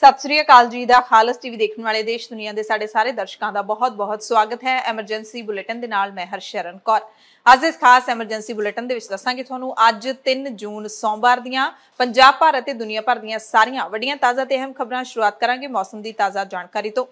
ਸਤਿ ਸ੍ਰੀ ਅਕਾਲ ਜੀ ਦਾ ਖਾਲਸ ਟੀਵੀ ਦੇਖਣ ਵਾਲੇ ਦੇਸ਼ ਦੁਨੀਆ ਦੇ ਸਾਡੇ ਸਾਰੇ ਦਰਸ਼ਕਾਂ ਦਾ ਬਹੁਤ-ਬਹੁਤ ਸਵਾਗਤ ਹੈ ਐਮਰਜੈਂਸੀ ਬੁਲੇਟਿਨ ਦੇ ਨਾਲ ਮੈਂ ਹਰਸ਼ਰਨ ਕੌਰ ਅੱਜ ਇਸ ਖਾਸ ਐਮਰਜੈਂਸੀ ਬੁਲੇਟਿਨ ਦੇ ਵਿੱਚ ਦੱਸਾਂਗੇ ਤੁਹਾਨੂੰ ਅੱਜ 3 ਜੂਨ ਸੋਮਵਾਰ ਦੀਆਂ ਪੰਜਾਬ ਭਾਰਤ ਤੇ ਦੁਨੀਆ ਭਰ ਦੀਆਂ ਸਾਰੀਆਂ ਵੱਡੀਆਂ ਤਾਜ਼ਾ ਤੇ ਅਹਿਮ ਖਬਰਾਂ ਸ਼ੁਰੂਆਤ ਕਰਾਂਗੇ ਮੌਸਮ ਦੀ ਤਾਜ਼ਾ ਜਾਣਕਾਰੀ ਤੋਂ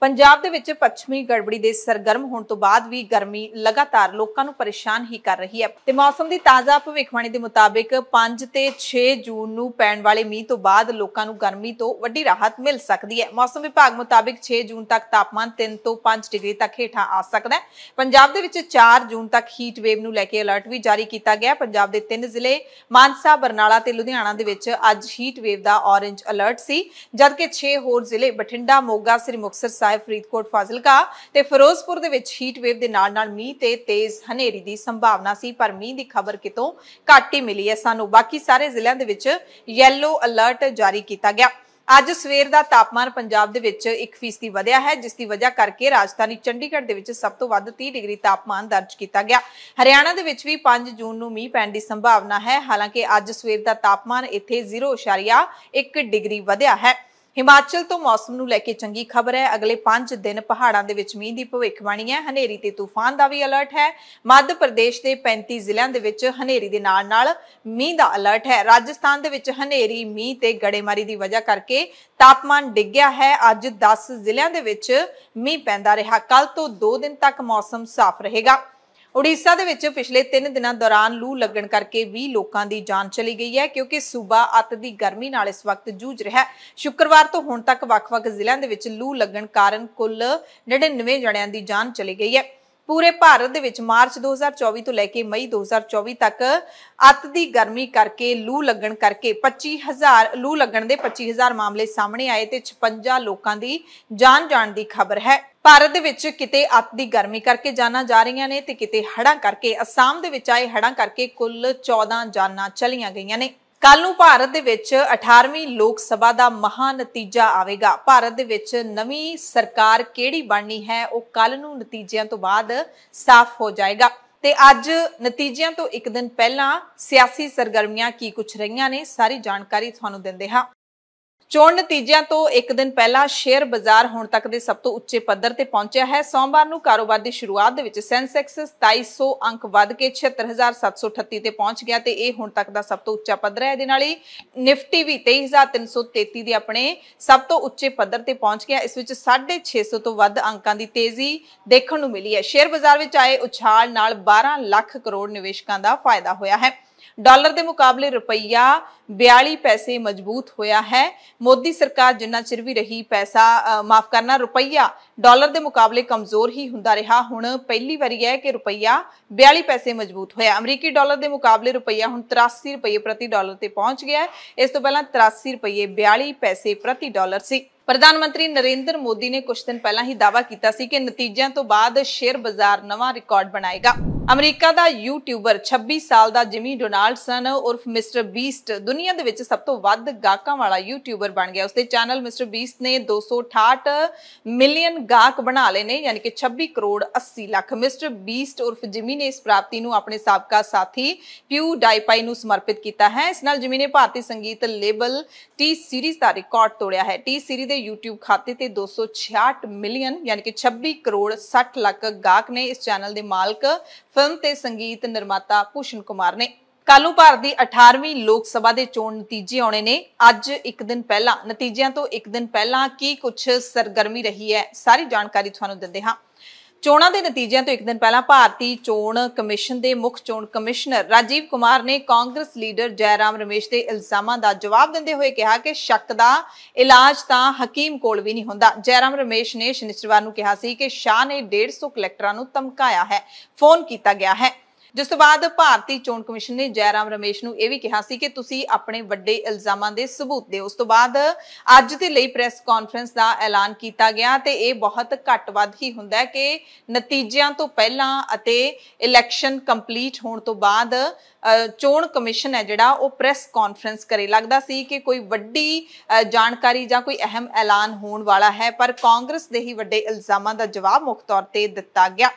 ਪੰਜਾਬ ਦੇ ਵਿੱਚ ਪੱਛਮੀ ਗੜਬੜੀ ਦੇ ਸਰਗਰਮ ਹੋਣ ਤੋਂ ਬਾਅਦ ਵੀ ਗਰਮੀ ਲਗਾਤਾਰ ਲੋਕਾਂ ਨੂੰ ਪਰੇਸ਼ਾਨ ਹੀ ਕਰ ਰਹੀ ਹੈ ਤੇ ਮੌਸਮ ਦੀ ਤਾਜ਼ਾ ਭਵਿੱਖਬਾਣੀ ਦੇ ਮੁਤਾਬਿਕ 5 ਤੇ 6 ਜੂਨ ਨੂੰ ਪੈਣ ਵਾਲੇ ਮੀਂਹ ਤੋਂ ਬਾਅਦ ਲੋਕਾਂ ਨੂੰ ਗਰਮੀ ਤੋਂ ਵੱਡੀ ਰਾਹਤ ਮਿਲ ਸਕਦੀ ਹੈ ਮੌਸਮ ਵਿਭਾਗ ਮੁਤਾਬਿਕ 6 ਜੂਨ ਤੱਕ ਤਾਪਮਾਨ 3 ਤੋਂ 5 ਡਿਗਰੀ ਤੱਕ ਹੇਠਾਂ ਆ ਸਕਦਾ ਹੈ ਪੰਜਾਬ ਦੇ ਵਿੱਚ 4 ਜੂਨ ਤੱਕ ਹੀਟ ਵੇਵ ਨੂੰ ਲੈ ਕੇ ਅਲਰਟ ਵੀ ਜਾਰੀ ਕੀਤਾ ਗਿਆ ਪੰਜਾਬ ਦੇ ਤਿੰਨ ਜ਼ਿਲ੍ਹੇ ਮਾਨਸਾ ਬਰਨਾਲਾ ਤੇ ਲੁਧਿਆਣਾ ਦੇ ਵਿੱਚ ਅੱਜ ਹੀਟ ਵੇਵ ਦਾ ਔਰੇਂਜ ਅਲਰਟ ਸੀ ਜਦਕਿ 6 ਹੋਰ ਜ਼ਿਲ੍ਹੇ ਬਠਿੰਡਾ ਮੋਗਾ ਸ੍ਰੀ ਮੁਕਤਸਰ ਸਾਹਿਬ ਫਰੀਦਕੋਟ ਫਾਜ਼ਿਲਕਾ ਤੇ ਫਿਰੋਜ਼ਪੁਰ ਦੇ ਵਿੱਚ ਹੀਟ ਵੇਵ ਦੇ ਨਾਲ ਨਾਲ ਮੀਂਹ ਤੇ ਤੇਜ਼ ਹਨੇਰੀ ਦੀ ਸੰਭਾਵਨਾ ਸੀ ਪਰ ਮੀਂਹ ਦੀ ਖਬਰ ਕਿਤੋਂ ਘੱਟ ਹੀ ਮਿਲੀ ਹੈ ਸਾਨੂੰ ਬਾਕੀ ਸਾਰੇ ਜ਼ਿਲ੍ਹਿਆਂ ਦੇ ਵਿੱਚ ਯੈਲੋ ਅਲਰਟ ਜਾਰੀ ਕੀਤਾ ਗਿਆ ਅੱਜ ਸਵੇਰ ਦਾ ਤਾਪਮਾਨ ਪੰਜਾਬ ਦੇ ਵਿੱਚ 1% ਵਧਿਆ ਹੈ ਜਿਸ ਦੀ ਵਜ੍ਹਾ ਕਰਕੇ ਰਾਜਧਾਨੀ ਚੰਡੀਗੜ੍ਹ ਦੇ ਵਿੱਚ ਸਭ ਤੋਂ ਵੱਧ 30 ਡਿਗਰੀ ਤਾਪਮਾਨ ਦਰਜ ਕੀਤਾ ਗਿਆ ਹਰਿਆਣਾ ਦੇ ਵਿੱਚ ਵੀ 5 ਜੂਨ ਨੂੰ ਮੀਂਹ ਪੈਣ ਦੀ ਸੰਭਾਵਨਾ ਹੈ ਹਾਲਾਂਕਿ ਅੱਜ ਸਵੇਰ ਦਾ ਤਾਪਮਾਨ ਇੱਥੇ 0.1 ਡਿਗਰੀ ਵਧਿਆ ਹੈ ਹਿਮਾਚਲ ਤੋਂ ਮੌਸਮ ਨੂੰ ਲੈ ਕੇ ਚੰਗੀ ਖਬਰ ਹੈ ਅਗਲੇ 5 ਦਿਨ ਪਹਾੜਾਂ ਦੇ ਵਿੱਚ ਮੀਂਹ ਦੀ ਭਵਿੱਖਬਾਣੀ ਹੈ ਹਨੇਰੀ ਤੇ ਤੂਫਾਨ ਦਾ ਵੀ ਅਲਰਟ ਹੈ ਮੱਧ ਪ੍ਰਦੇਸ਼ ਦੇ 35 ਜ਼ਿਲ੍ਹਿਆਂ ਦੇ ਵਿੱਚ ਹਨੇਰੀ ਦੇ ਨਾਲ ਨਾਲ ਮੀਂਹ ਦਾ ਅਲਰਟ ਹੈ ਰਾਜਸਥਾਨ ਦੇ ਵਿੱਚ ਹਨੇਰੀ ਮੀਂਹ ਤੇ ਗੜੇਮਾਰੀ ਦੀ ਵਜ੍ਹਾ ਕਰਕੇ ਤਾਪਮਾਨ ਡਿੱਗ ਗਿਆ ਹੈ ਅੱਜ 10 ਜ਼ਿਲ੍ਹਿਆਂ ਦੇ ਵਿੱਚ ਮੀਂਹ ਪੈਂਦਾ ਰਿਹਾ ਕੱਲ ਤੋਂ 2 ਦਿਨ ਤੱਕ ਮੌਸਮ ਸਾਫ਼ ਰਹੇਗਾ ਉੜੀਸਾ ਦੇ ਵਿੱਚ ਪਿਛਲੇ 3 ਦਿਨਾਂ ਦੌਰਾਨ ਲੂ ਲੱਗਣ ਕਰਕੇ 20 ਲੋਕਾਂ ਦੀ ਜਾਨ ਚਲੀ ਗਈ ਹੈ ਕਿਉਂਕਿ ਸੂਬਾ ਅਤ ਦੀ ਗਰਮੀ ਨਾਲ ਇਸ ਵਕਤ ਜੂਝ ਰਿਹਾ ਹੈ ਸ਼ੁੱਕਰਵਾਰ ਤੋਂ ਹੁਣ ਤੱਕ ਵੱਖ-ਵੱਖ ਜ਼ਿਲ੍ਹਿਆਂ ਦੇ ਵਿੱਚ ਲੂ ਲੱਗਣ ਕਾਰਨ ਕੁੱਲ 99 ਜਣਿਆਂ ਦੀ ਜਾਨ ਚਲੀ ਗਈ ਹੈ ਪੂਰੇ ਭਾਰਤ ਦੇ ਵਿੱਚ ਮਾਰਚ 2024 ਤੋਂ ਲੈ ਕੇ ਮਈ 2024 ਤੱਕ ਅੱਤ ਦੀ ਗਰਮੀ ਕਰਕੇ ਲੂ ਲੱਗਣ ਕਰਕੇ 25000 ਲੂ ਲੱਗਣ ਦੇ 25000 ਮਾਮਲੇ ਸਾਹਮਣੇ ਆਏ ਤੇ 56 ਲੋਕਾਂ ਦੀ ਜਾਨ ਜਾਣ ਦੀ ਖਬਰ ਹੈ ਭਾਰਤ ਦੇ ਵਿੱਚ ਕਿਤੇ ਅੱਤ ਦੀ ਗਰਮੀ ਕਰਕੇ ਜਾਨਾਂ ਜਾ ਰਹੀਆਂ ਨੇ ਤੇ ਕਿਤੇ ਹੜਾਂ ਕਰਕੇ ਅਸਾਮ ਦੇ ਵਿੱਚ ਆਏ ਹੜਾਂ ਕਰਕੇ ਕੁੱਲ 14 ਜਾਨਾਂ ਚਲੀਆਂ ਗਈਆਂ ਨੇ ਕੱਲ ਨੂੰ ਭਾਰਤ ਦੇ ਵਿੱਚ 18ਵੀਂ ਲੋਕ ਸਭਾ ਦਾ ਮਹਾ ਨਤੀਜਾ ਆਵੇਗਾ ਭਾਰਤ ਦੇ ਵਿੱਚ ਨਵੀਂ ਸਰਕਾਰ ਕਿਹੜੀ ਬਣਨੀ ਹੈ ਉਹ ਕੱਲ ਨੂੰ ਨਤੀਜਿਆਂ ਤੋਂ ਬਾਅਦ ਸਾਫ਼ ਹੋ ਜਾਏਗਾ ਤੇ ਅੱਜ ਨਤੀਜਿਆਂ ਤੋਂ ਇੱਕ ਦਿਨ ਪਹਿਲਾਂ ਸਿਆਸੀ ਸਰਗਰਮੀਆਂ ਕੀ ਕੁਝ ਰਹੀਆਂ ਨੇ ਸਾਰੀ ਜਾਣਕਾਰੀ ਤੁਹਾਨੂੰ ਦਿੰਦੇ ਹਾਂ ਚੋਣ ਨਤੀਜਿਆਂ ਤੋਂ ਇੱਕ ਦਿਨ ਪਹਿਲਾਂ ਸ਼ੇਅਰ ਬਾਜ਼ਾਰ ਹੁਣ ਤੱਕ ਦੇ ਸਭ ਤੋਂ ਉੱਚੇ ਪੱਧਰ ਤੇ ਪਹੁੰਚਿਆ ਹੈ ਸੋਮਵਾਰ ਨੂੰ ਕਾਰੋਬਾਰ ਦੀ ਸ਼ੁਰੂਆਤ ਦੇ ਵਿੱਚ ਸੈਂਸੈਕਸ 2700 ਅੰਕ ਵੱਧ ਕੇ 76738 ਤੇ ਪਹੁੰਚ ਗਿਆ ਤੇ ਇਹ ਹੁਣ ਤੱਕ ਦਾ ਸਭ ਤੋਂ ਉੱਚਾ ਪੱਧਰ ਹੈ ਇਹਦੇ ਨਾਲ ਹੀ ਨਿਫਟੀ ਵੀ 23333 ਦੇ ਆਪਣੇ ਸਭ ਤੋਂ ਉੱਚੇ ਪੱਧਰ ਤੇ ਪਹੁੰਚ ਗਿਆ ਇਸ ਵਿੱਚ 650 ਤੋਂ ਵੱਧ ਅੰਕਾਂ ਦੀ ਤੇਜ਼ੀ ਦੇਖਣ ਨੂੰ ਮਿਲੀ ਹੈ ਸ਼ੇਅਰ ਬਾਜ਼ਾਰ ਵਿੱਚ ਆਏ ਉਛਾਲ ਨਾਲ 12 ਲੱਖ ਕਰੋੜ ਨਿਵੇਸ਼ਕਾਂ ਦਾ ਫਾਇਦਾ ਹੋਇਆ ਹੈ ਡਾਲਰ ਦੇ ਮੁਕਾਬਲੇ ਰੁਪਈਆ 42 ਪੈਸੇ ਮਜ਼ਬੂਤ ਹੋਇਆ ਹੈ ਮੋਦੀ ਸਰਕਾਰ ਜਿੰਨਾ ਚਿਰ ਵੀ ਰਹੀ ਪੈਸਾ ਮਾਫ ਕਰਨਾ ਰੁਪਈਆ ਡਾਲਰ ਦੇ ਮੁਕਾਬਲੇ ਕਮਜ਼ੋਰ ਹੀ ਹੁੰਦਾ ਰਿਹਾ ਹੁਣ ਪਹਿਲੀ ਵਾਰੀ ਹੈ ਕਿ ਰੁਪਈਆ 42 ਪੈਸੇ ਮਜ਼ਬੂਤ ਹੋਇਆ ਅਮਰੀਕੀ ਡਾਲਰ ਦੇ ਮੁਕਾਬਲੇ ਰੁਪਈਆ ਹੁਣ 83 ਰੁਪਏ ਪ੍ਰਤੀ ਡਾਲਰ ਤੇ ਪਹੁੰਚ ਗਿਆ ਹੈ ਇਸ ਤੋਂ ਪਹਿਲਾਂ 83 ਰੁਪਏ 42 ਪੈਸੇ ਪ੍ਰਤੀ ਡਾਲਰ ਸੀ ਪ੍ਰਧਾਨ ਮੰਤਰੀ ਨਰਿੰਦਰ ਮੋਦੀ ਨੇ ਕੁਝ ਦਿਨ ਪਹਿਲਾਂ ਹੀ ਦਾਅਵਾ ਕੀਤਾ ਸੀ ਕਿ ਨਤੀਜਿਆਂ ਤੋਂ ਬਾਅਦ ਸ਼ੇਅਰ ਬਾਜ਼ਾਰ ਨਵਾਂ ਰਿਕਾਰਡ ਬਣਾਏਗਾ ਅਮਰੀਕਾ ਦਾ ਯੂਟਿਊਬਰ 26 ਸਾਲ ਦਾ ਜਿਮੀ ਡੋਨਾਲਡਸਨ ਉਰਫ ਮਿਸਟਰ ਬੀਸਟ ਦੁਨੀਆ ਦੇ ਵਿੱਚ ਸਭ ਤੋਂ ਵੱਧ ਗਾਹਕਾਂ ਵਾਲਾ ਯੂਟਿਊਬਰ ਬਣ ਗਿਆ ਉਸਦੇ ਚੈਨਲ ਮਿਸਟਰ ਬੀਸਟ ਨੇ 268 ਮਿਲੀਅਨ ਗਾਹਕ ਬਣਾ ਲਏ ਨੇ ਯਾਨੀ ਕਿ 26 ਕਰੋੜ 80 ਲੱਖ ਮਿਸਟਰ ਬੀਸਟ ਉਰਫ ਜਿਮੀ ਨੇ ਇਸ ਪ੍ਰਾਪਤੀ ਨੂੰ ਆਪਣੇ ਸਾਬਕਾ ਸਾਥੀ ਪਿਊ ਡਾਈਪਾਈ ਨੂੰ ਸਮਰਪਿਤ ਕੀਤਾ ਹੈ ਇਸ ਨਾਲ ਜਿਮੀ ਨੇ ਭਾਰਤੀ ਸੰਗੀਤ ਲੇਬਲ ਟੀ ਸੀਰੀਜ਼ ਦਾ ਰਿਕਾਰਡ ਤੋੜਿਆ ਹੈ ਟੀ ਸੀਰੀਜ਼ ਦੇ ਯੂਟਿਊਬ ਖਾਤੇ ਤੇ 268 ਮਿਲੀਅਨ ਯਾਨੀ ਕਿ 26 ਕਰੋੜ 60 ਲੱਖ ਗਾਹਕ ਨੇ ਇਸ ਚੈਨਲ ਦੇ ਮਾਲਕ ਫਿਲਮ ਤੇ ਸੰਗੀਤ ਨਿਰਮਾਤਾ ਭੂਸ਼ਣ ਕੁਮਾਰ ਨੇ ਕਾਲੂ ਭਾਰਤ ਦੀ 18ਵੀਂ ਲੋਕ ਸਭਾ ਦੇ ਚੋਣ ਨਤੀਜੇ ਆਉਣੇ ਨੇ ਅੱਜ ਇੱਕ ਦਿਨ ਪਹਿਲਾਂ ਨਤੀਜਿਆਂ ਤੋਂ ਇੱਕ ਦਿਨ ਪਹਿਲਾਂ ਕੀ ਕੁਝ ਸਰਗਰਮੀ ਰਹੀ ਹੈ ਸਾਰੀ ਜਾਣਕਾਰੀ ਤੁਹਾਨੂੰ ਦਿੰਦੇ ਹਾਂ ਚੋਣਾਂ ਦੇ ਨਤੀਜਿਆਂ ਤੋਂ ਇੱਕ ਦਿਨ ਪਹਿਲਾਂ ਭਾਰਤੀ ਚੋਣ ਕਮਿਸ਼ਨ ਦੇ ਮੁੱਖ ਚੋਣ ਕਮਿਸ਼ਨਰ ਰਾਜੀਵ ਕੁਮਾਰ ਨੇ ਕਾਂਗਰਸ ਲੀਡਰ ਜੈਰਾਮ ਰਮੇਸ਼ ਦੇ ਇਲਜ਼ਾਮਾਂ ਦਾ ਜਵਾਬ ਦਿੰਦੇ ਹੋਏ ਕਿਹਾ ਕਿ ਸ਼ੱਕ ਦਾ ਇਲਾਜ ਤਾਂ ਹਕੀਮ ਕੋਲ ਵੀ ਨਹੀਂ ਹੁੰਦਾ ਜੈਰਾਮ ਰਮੇਸ਼ ਨੇ ਸ਼ਨੀਸ਼ਵਾਰ ਨੂੰ ਕਿਹਾ ਸੀ ਕਿ ਸ਼ਾਹ ਨੇ 150 ਕਲੈਕਟਰਾਂ ਨੂੰ ਧਮਕਾਇਆ ਹੈ ਫੋਨ ਕੀਤਾ ਗਿਆ ਹੈ ਜਿਸ ਤੋਂ ਬਾਅਦ ਭਾਰਤੀ ਚੋਣ ਕਮਿਸ਼ਨ ਨੇ ਜੈਰਾਮ ਰਮੇਸ਼ ਨੂੰ ਇਹ ਵੀ ਕਿਹਾ ਸੀ ਕਿ ਤੁਸੀਂ ਆਪਣੇ ਵੱਡੇ ਇਲਜ਼ਾਮਾਂ ਦੇ ਸਬੂਤ ਦਿਓ ਉਸ ਤੋਂ ਬਾਅਦ ਅੱਜ ਦੇ ਲਈ ਪ੍ਰੈਸ ਕਾਨਫਰੰਸ ਦਾ ਐਲਾਨ ਕੀਤਾ ਗਿਆ ਤੇ ਇਹ ਬਹੁਤ ਘੱਟ ਵੱਧ ਹੀ ਹੁੰਦਾ ਹੈ ਕਿ ਨਤੀਜਿਆਂ ਤੋਂ ਪਹਿਲਾਂ ਅਤੇ ਇਲੈਕਸ਼ਨ ਕੰਪਲੀਟ ਹੋਣ ਤੋਂ ਬਾਅਦ ਚੋਣ ਕਮਿਸ਼ਨ ਹੈ ਜਿਹੜਾ ਉਹ ਪ੍ਰੈਸ ਕਾਨਫਰੰਸ ਕਰੇ ਲੱਗਦਾ ਸੀ ਕਿ ਕੋਈ ਵੱਡੀ ਜਾਣਕਾਰੀ ਜਾਂ ਕੋਈ ਅਹਿਮ ਐਲਾਨ ਹੋਣ ਵਾਲਾ ਹੈ ਪਰ ਕਾਂਗਰਸ ਦੇ ਹੀ ਵੱਡੇ ਇਲਜ਼ਾਮਾਂ ਦਾ ਜਵਾਬ ਮੁੱਖ ਤੌਰ ਤੇ ਦਿੱਤਾ ਗਿਆ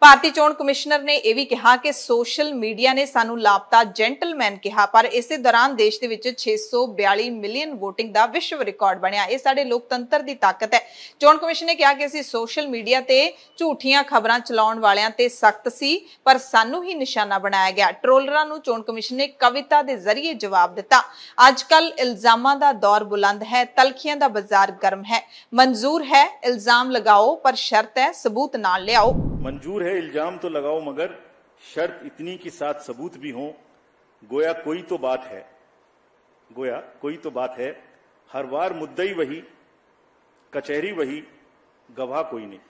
ਭਾਰਤੀ ਚੋਣ ਕਮਿਸ਼ਨਰ ਨੇ ਇਹ ਵੀ ਕਿਹਾ ਕਿ ਸੋਸ਼ਲ ਮੀਡੀਆ ਨੇ ਸਾਨੂੰ ਲਾਪਤਾ ਜੈਂਟਲਮੈਨ ਕਿਹਾ ਪਰ ਇਸੇ ਦੌਰਾਨ ਦੇਸ਼ ਦੇ ਵਿੱਚ 642 ਮਿਲੀਅਨ VOTING ਦਾ ਵਿਸ਼ਵ ਰਿਕਾਰਡ ਬਣਿਆ ਇਹ ਸਾਡੇ ਲੋਕਤੰਤਰ ਦੀ ਤਾਕਤ ਹੈ ਚੋਣ ਕਮਿਸ਼ਨ ਨੇ ਕਿਹਾ ਕਿ ਅਸੀਂ ਸੋਸ਼ਲ ਮੀਡੀਆ ਤੇ ਝੂਠੀਆਂ ਖਬਰਾਂ ਚਲਾਉਣ ਵਾਲਿਆਂ ਤੇ ਸਖਤ ਸੀ ਪਰ ਸਾਨੂੰ ਹੀ ਨਿਸ਼ਾਨਾ ਬਣਾਇਆ ਗਿਆ ਟ੍ਰੋਲਰਾਂ ਨੂੰ ਚੋਣ ਕਮਿਸ਼ਨ ਨੇ ਕਵਿਤਾ ਦੇ ਜ਼ਰੀਏ ਜਵਾਬ ਦਿੱਤਾ ਅੱਜ ਕੱਲ ਇਲਜ਼ਾਮਾਂ ਦਾ ਦੌਰ ਬੁਲੰਦ ਹੈ ਤਲਖੀਆਂ ਦਾ ਬਾਜ਼ਾਰ ਗਰਮ ਹੈ ਮਨਜ਼ੂਰ ਹੈ ਇਲਜ਼ਾਮ ਲਗਾਓ ਪਰ ਸ਼ਰਤ ਹੈ ਸਬੂਤ ਨਾਲ ਲਿਆਓ मंजूर है इल्जाम तो लगाओ मगर शर्त इतनी के साथ सबूत भी हो गोया कोई तो बात है गोया कोई तो बात है हर बार मुद्दई वही कचहरी वही गवाह कोई नहीं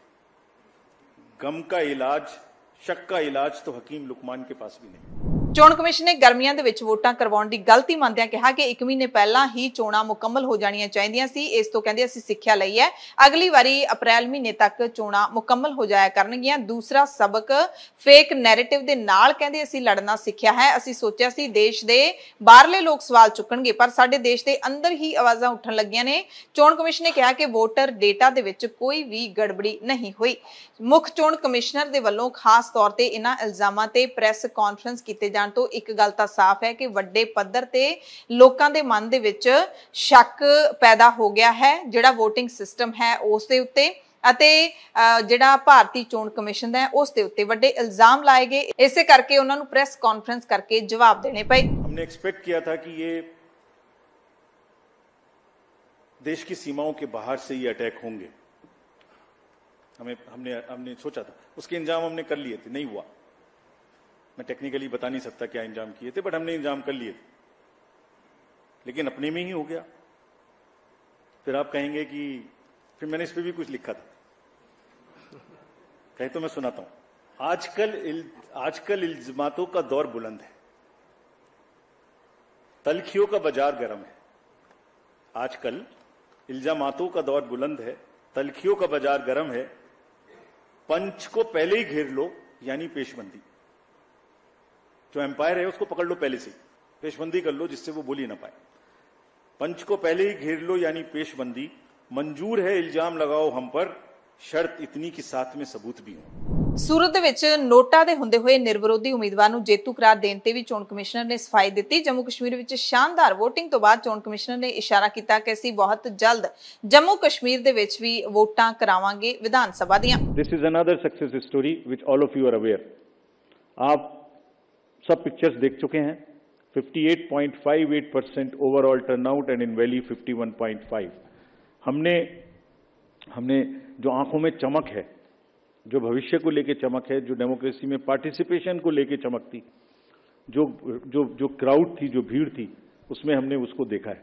गम का इलाज शक का इलाज तो हकीम लुकमान के पास भी नहीं ਚੋਣ ਕਮਿਸ਼ਨ ਨੇ ਗਰਮੀਆਂ ਦੇ ਵਿੱਚ ਵੋਟਾਂ ਕਰਵਾਉਣ ਦੀ ਗਲਤੀ ਮੰਨਦਿਆਂ ਕਿਹਾ ਕਿ 1 ਮਹੀਨੇ ਪਹਿਲਾਂ ਹੀ ਚੋਣਾਂ ਮੁਕੰਮਲ ਹੋ ਜਾਣੀਆਂ ਚਾਹੀਦੀਆਂ ਸੀ ਇਸ ਤੋਂ ਕਹਿੰਦੇ ਅਸੀਂ ਸਿੱਖਿਆ ਲਈ ਹੈ ਅਗਲੀ ਵਾਰੀ ਅਪ੍ਰੈਲ ਮਹੀਨੇ ਤੱਕ ਚੋਣਾਂ ਮੁਕੰਮਲ ਹੋ ਜਾਇਆ ਕਰਨਗੀਆਂ ਦੂਸਰਾ ਸਬਕ ਫੇਕ ਨੈਰੇਟਿਵ ਦੇ ਨਾਲ ਕਹਿੰਦੇ ਅਸੀਂ ਲੜਨਾ ਸਿੱਖਿਆ ਹੈ ਅਸੀਂ ਸੋਚਿਆ ਸੀ ਦੇਸ਼ ਦੇ ਬਾਹਰਲੇ ਲੋਕ ਸਵਾਲ ਚੁੱਕਣਗੇ ਪਰ ਸਾਡੇ ਦੇਸ਼ ਦੇ ਅੰਦਰ ਹੀ ਆਵਾਜ਼ਾਂ ਉੱਠਣ ਲੱਗੀਆਂ ਨੇ ਚੋਣ ਕਮਿਸ਼ਨ ਨੇ ਕਿਹਾ ਕਿ ਵੋਟਰ ਡੇਟਾ ਦੇ ਵਿੱਚ ਕੋਈ ਵੀ ਗੜਬੜੀ ਨਹੀਂ ਹੋਈ ਮੁੱਖ ਚੋਣ ਕਮਿਸ਼ਨਰ ਦੇ ਵੱਲੋਂ ਖਾਸ ਤੌਰ ਤੇ ਇਹਨਾਂ ਇਲਜ਼ਾਮਾਂ ਤੇ ਪ੍ਰੈਸ ਕਾਨਫਰੰਸ ਕੀਤੇ ਜਾਣ ਤੋਂ ਇੱਕ ਗੱਲ ਤਾਂ ਸਾਫ਼ ਹੈ ਕਿ ਵੱਡੇ ਪੱਧਰ ਤੇ ਲੋਕਾਂ ਦੇ ਮਨ ਦੇ ਵਿੱਚ ਸ਼ੱਕ ਪੈਦਾ ਹੋ ਗਿਆ ਹੈ ਜਿਹੜਾ VOTING ਸਿਸਟਮ ਹੈ ਉਸ ਦੇ ਉੱਤੇ ਅਤੇ ਜਿਹੜਾ ਭਾਰਤੀ ਚੋਣ ਕਮਿਸ਼ਨ ਦਾ ਹੈ ਉਸ ਦੇ ਉੱਤੇ ਵੱਡੇ ਇਲਜ਼ਾਮ ਲਾਏ ਗਏ ਇਸੇ ਕਰਕੇ ਉਹਨਾਂ ਨੂੰ ਪ੍ਰੈਸ ਕਾਨਫਰੰਸ ਕਰਕੇ ਜਵਾਬ ਦੇਣੇ ਪਏ हमने ਐਕਸਪੈਕਟ ਕੀਤਾ ਥਾ ਕਿ ਇਹ ਦੇਸ਼ ਦੀ ਸੀਮਾਵਾਂ के बाहर से ये अटैक होंगे ਹਮੇ हमने हमने सोचा था ਉਸਕੇ ਇੰਜਾਮ हमने ਕਰ लिए ਥੇ ਨਹੀਂ हुआ मैं टेक्निकली बता नहीं सकता क्या इंजाम किए थे बट हमने इंजाम कर लिए लेकिन अपने में ही हो गया फिर आप कहेंगे कि फिर मैंने इस पर भी कुछ लिखा था कहे तो मैं सुनाता हूं आजकल इल, आजकल इल्जमातों का दौर बुलंद है तलखियों का बाजार गर्म है आजकल इल्जामातों का दौर बुलंद है तलखियों का बाजार गर्म है पंच को पहले ही घेर लो यानी पेशबंदी जो एम्पायर है उसको पकड़ लो पहले से पेशबंदी कर लो जिससे वो बोली ना पाए पंच को पहले ही घेर लो यानी पेशबंदी मंजूर है इल्जाम लगाओ हम पर ਸ਼ਰਤ ਇਤਨੀ ਕਿ ਸਾਥ ਮੇ ਸਬੂਤ ਵੀ ਹੋ ਸੂਰਤ ਦੇ ਵਿੱਚ ਨੋਟਾ ਦੇ ਹੁੰਦੇ ਹੋਏ ਨਿਰਵਿਰੋਧੀ ਉਮੀਦਵਾਰ ਨੂੰ ਜੇਤੂ ਕਰਾਰ ਦੇਣ ਤੇ ਵੀ ਚੋਣ ਕਮਿਸ਼ਨਰ ਨੇ ਸਫਾਈ ਦਿੱਤੀ ਜੰਮੂ ਕਸ਼ਮੀਰ ਵਿੱਚ ਸ਼ਾਨਦਾਰ VOTING ਤੋਂ ਬਾਅਦ ਚੋਣ ਕਮਿਸ਼ਨਰ ਨੇ ਇਸ਼ਾਰਾ ਕੀਤਾ ਕਿ ਅਸੀਂ ਬਹੁਤ ਜਲਦ ਜੰਮੂ ਕਸ਼ਮੀਰ ਦੇ ਵਿੱਚ ਵੀ ਵੋਟਾਂ ਕਰਾਵਾਂਗੇ ਵਿਧਾਨ ਸਭਾ ਦੀਆਂ this is another success story which all of you are aware ਆਪ सब पिक्चर्स देख चुके हैं 58.58 percent overall turnout and in valley 51.5 हमने हमने जो आंखों में चमक है जो भविष्य को लेकर चमक है जो डेमोक्रेसी में पार्टिसिपेशन को लेकर चमक थी जो जो जो क्राउड थी जो भीड़ थी उसमें हमने उसको देखा है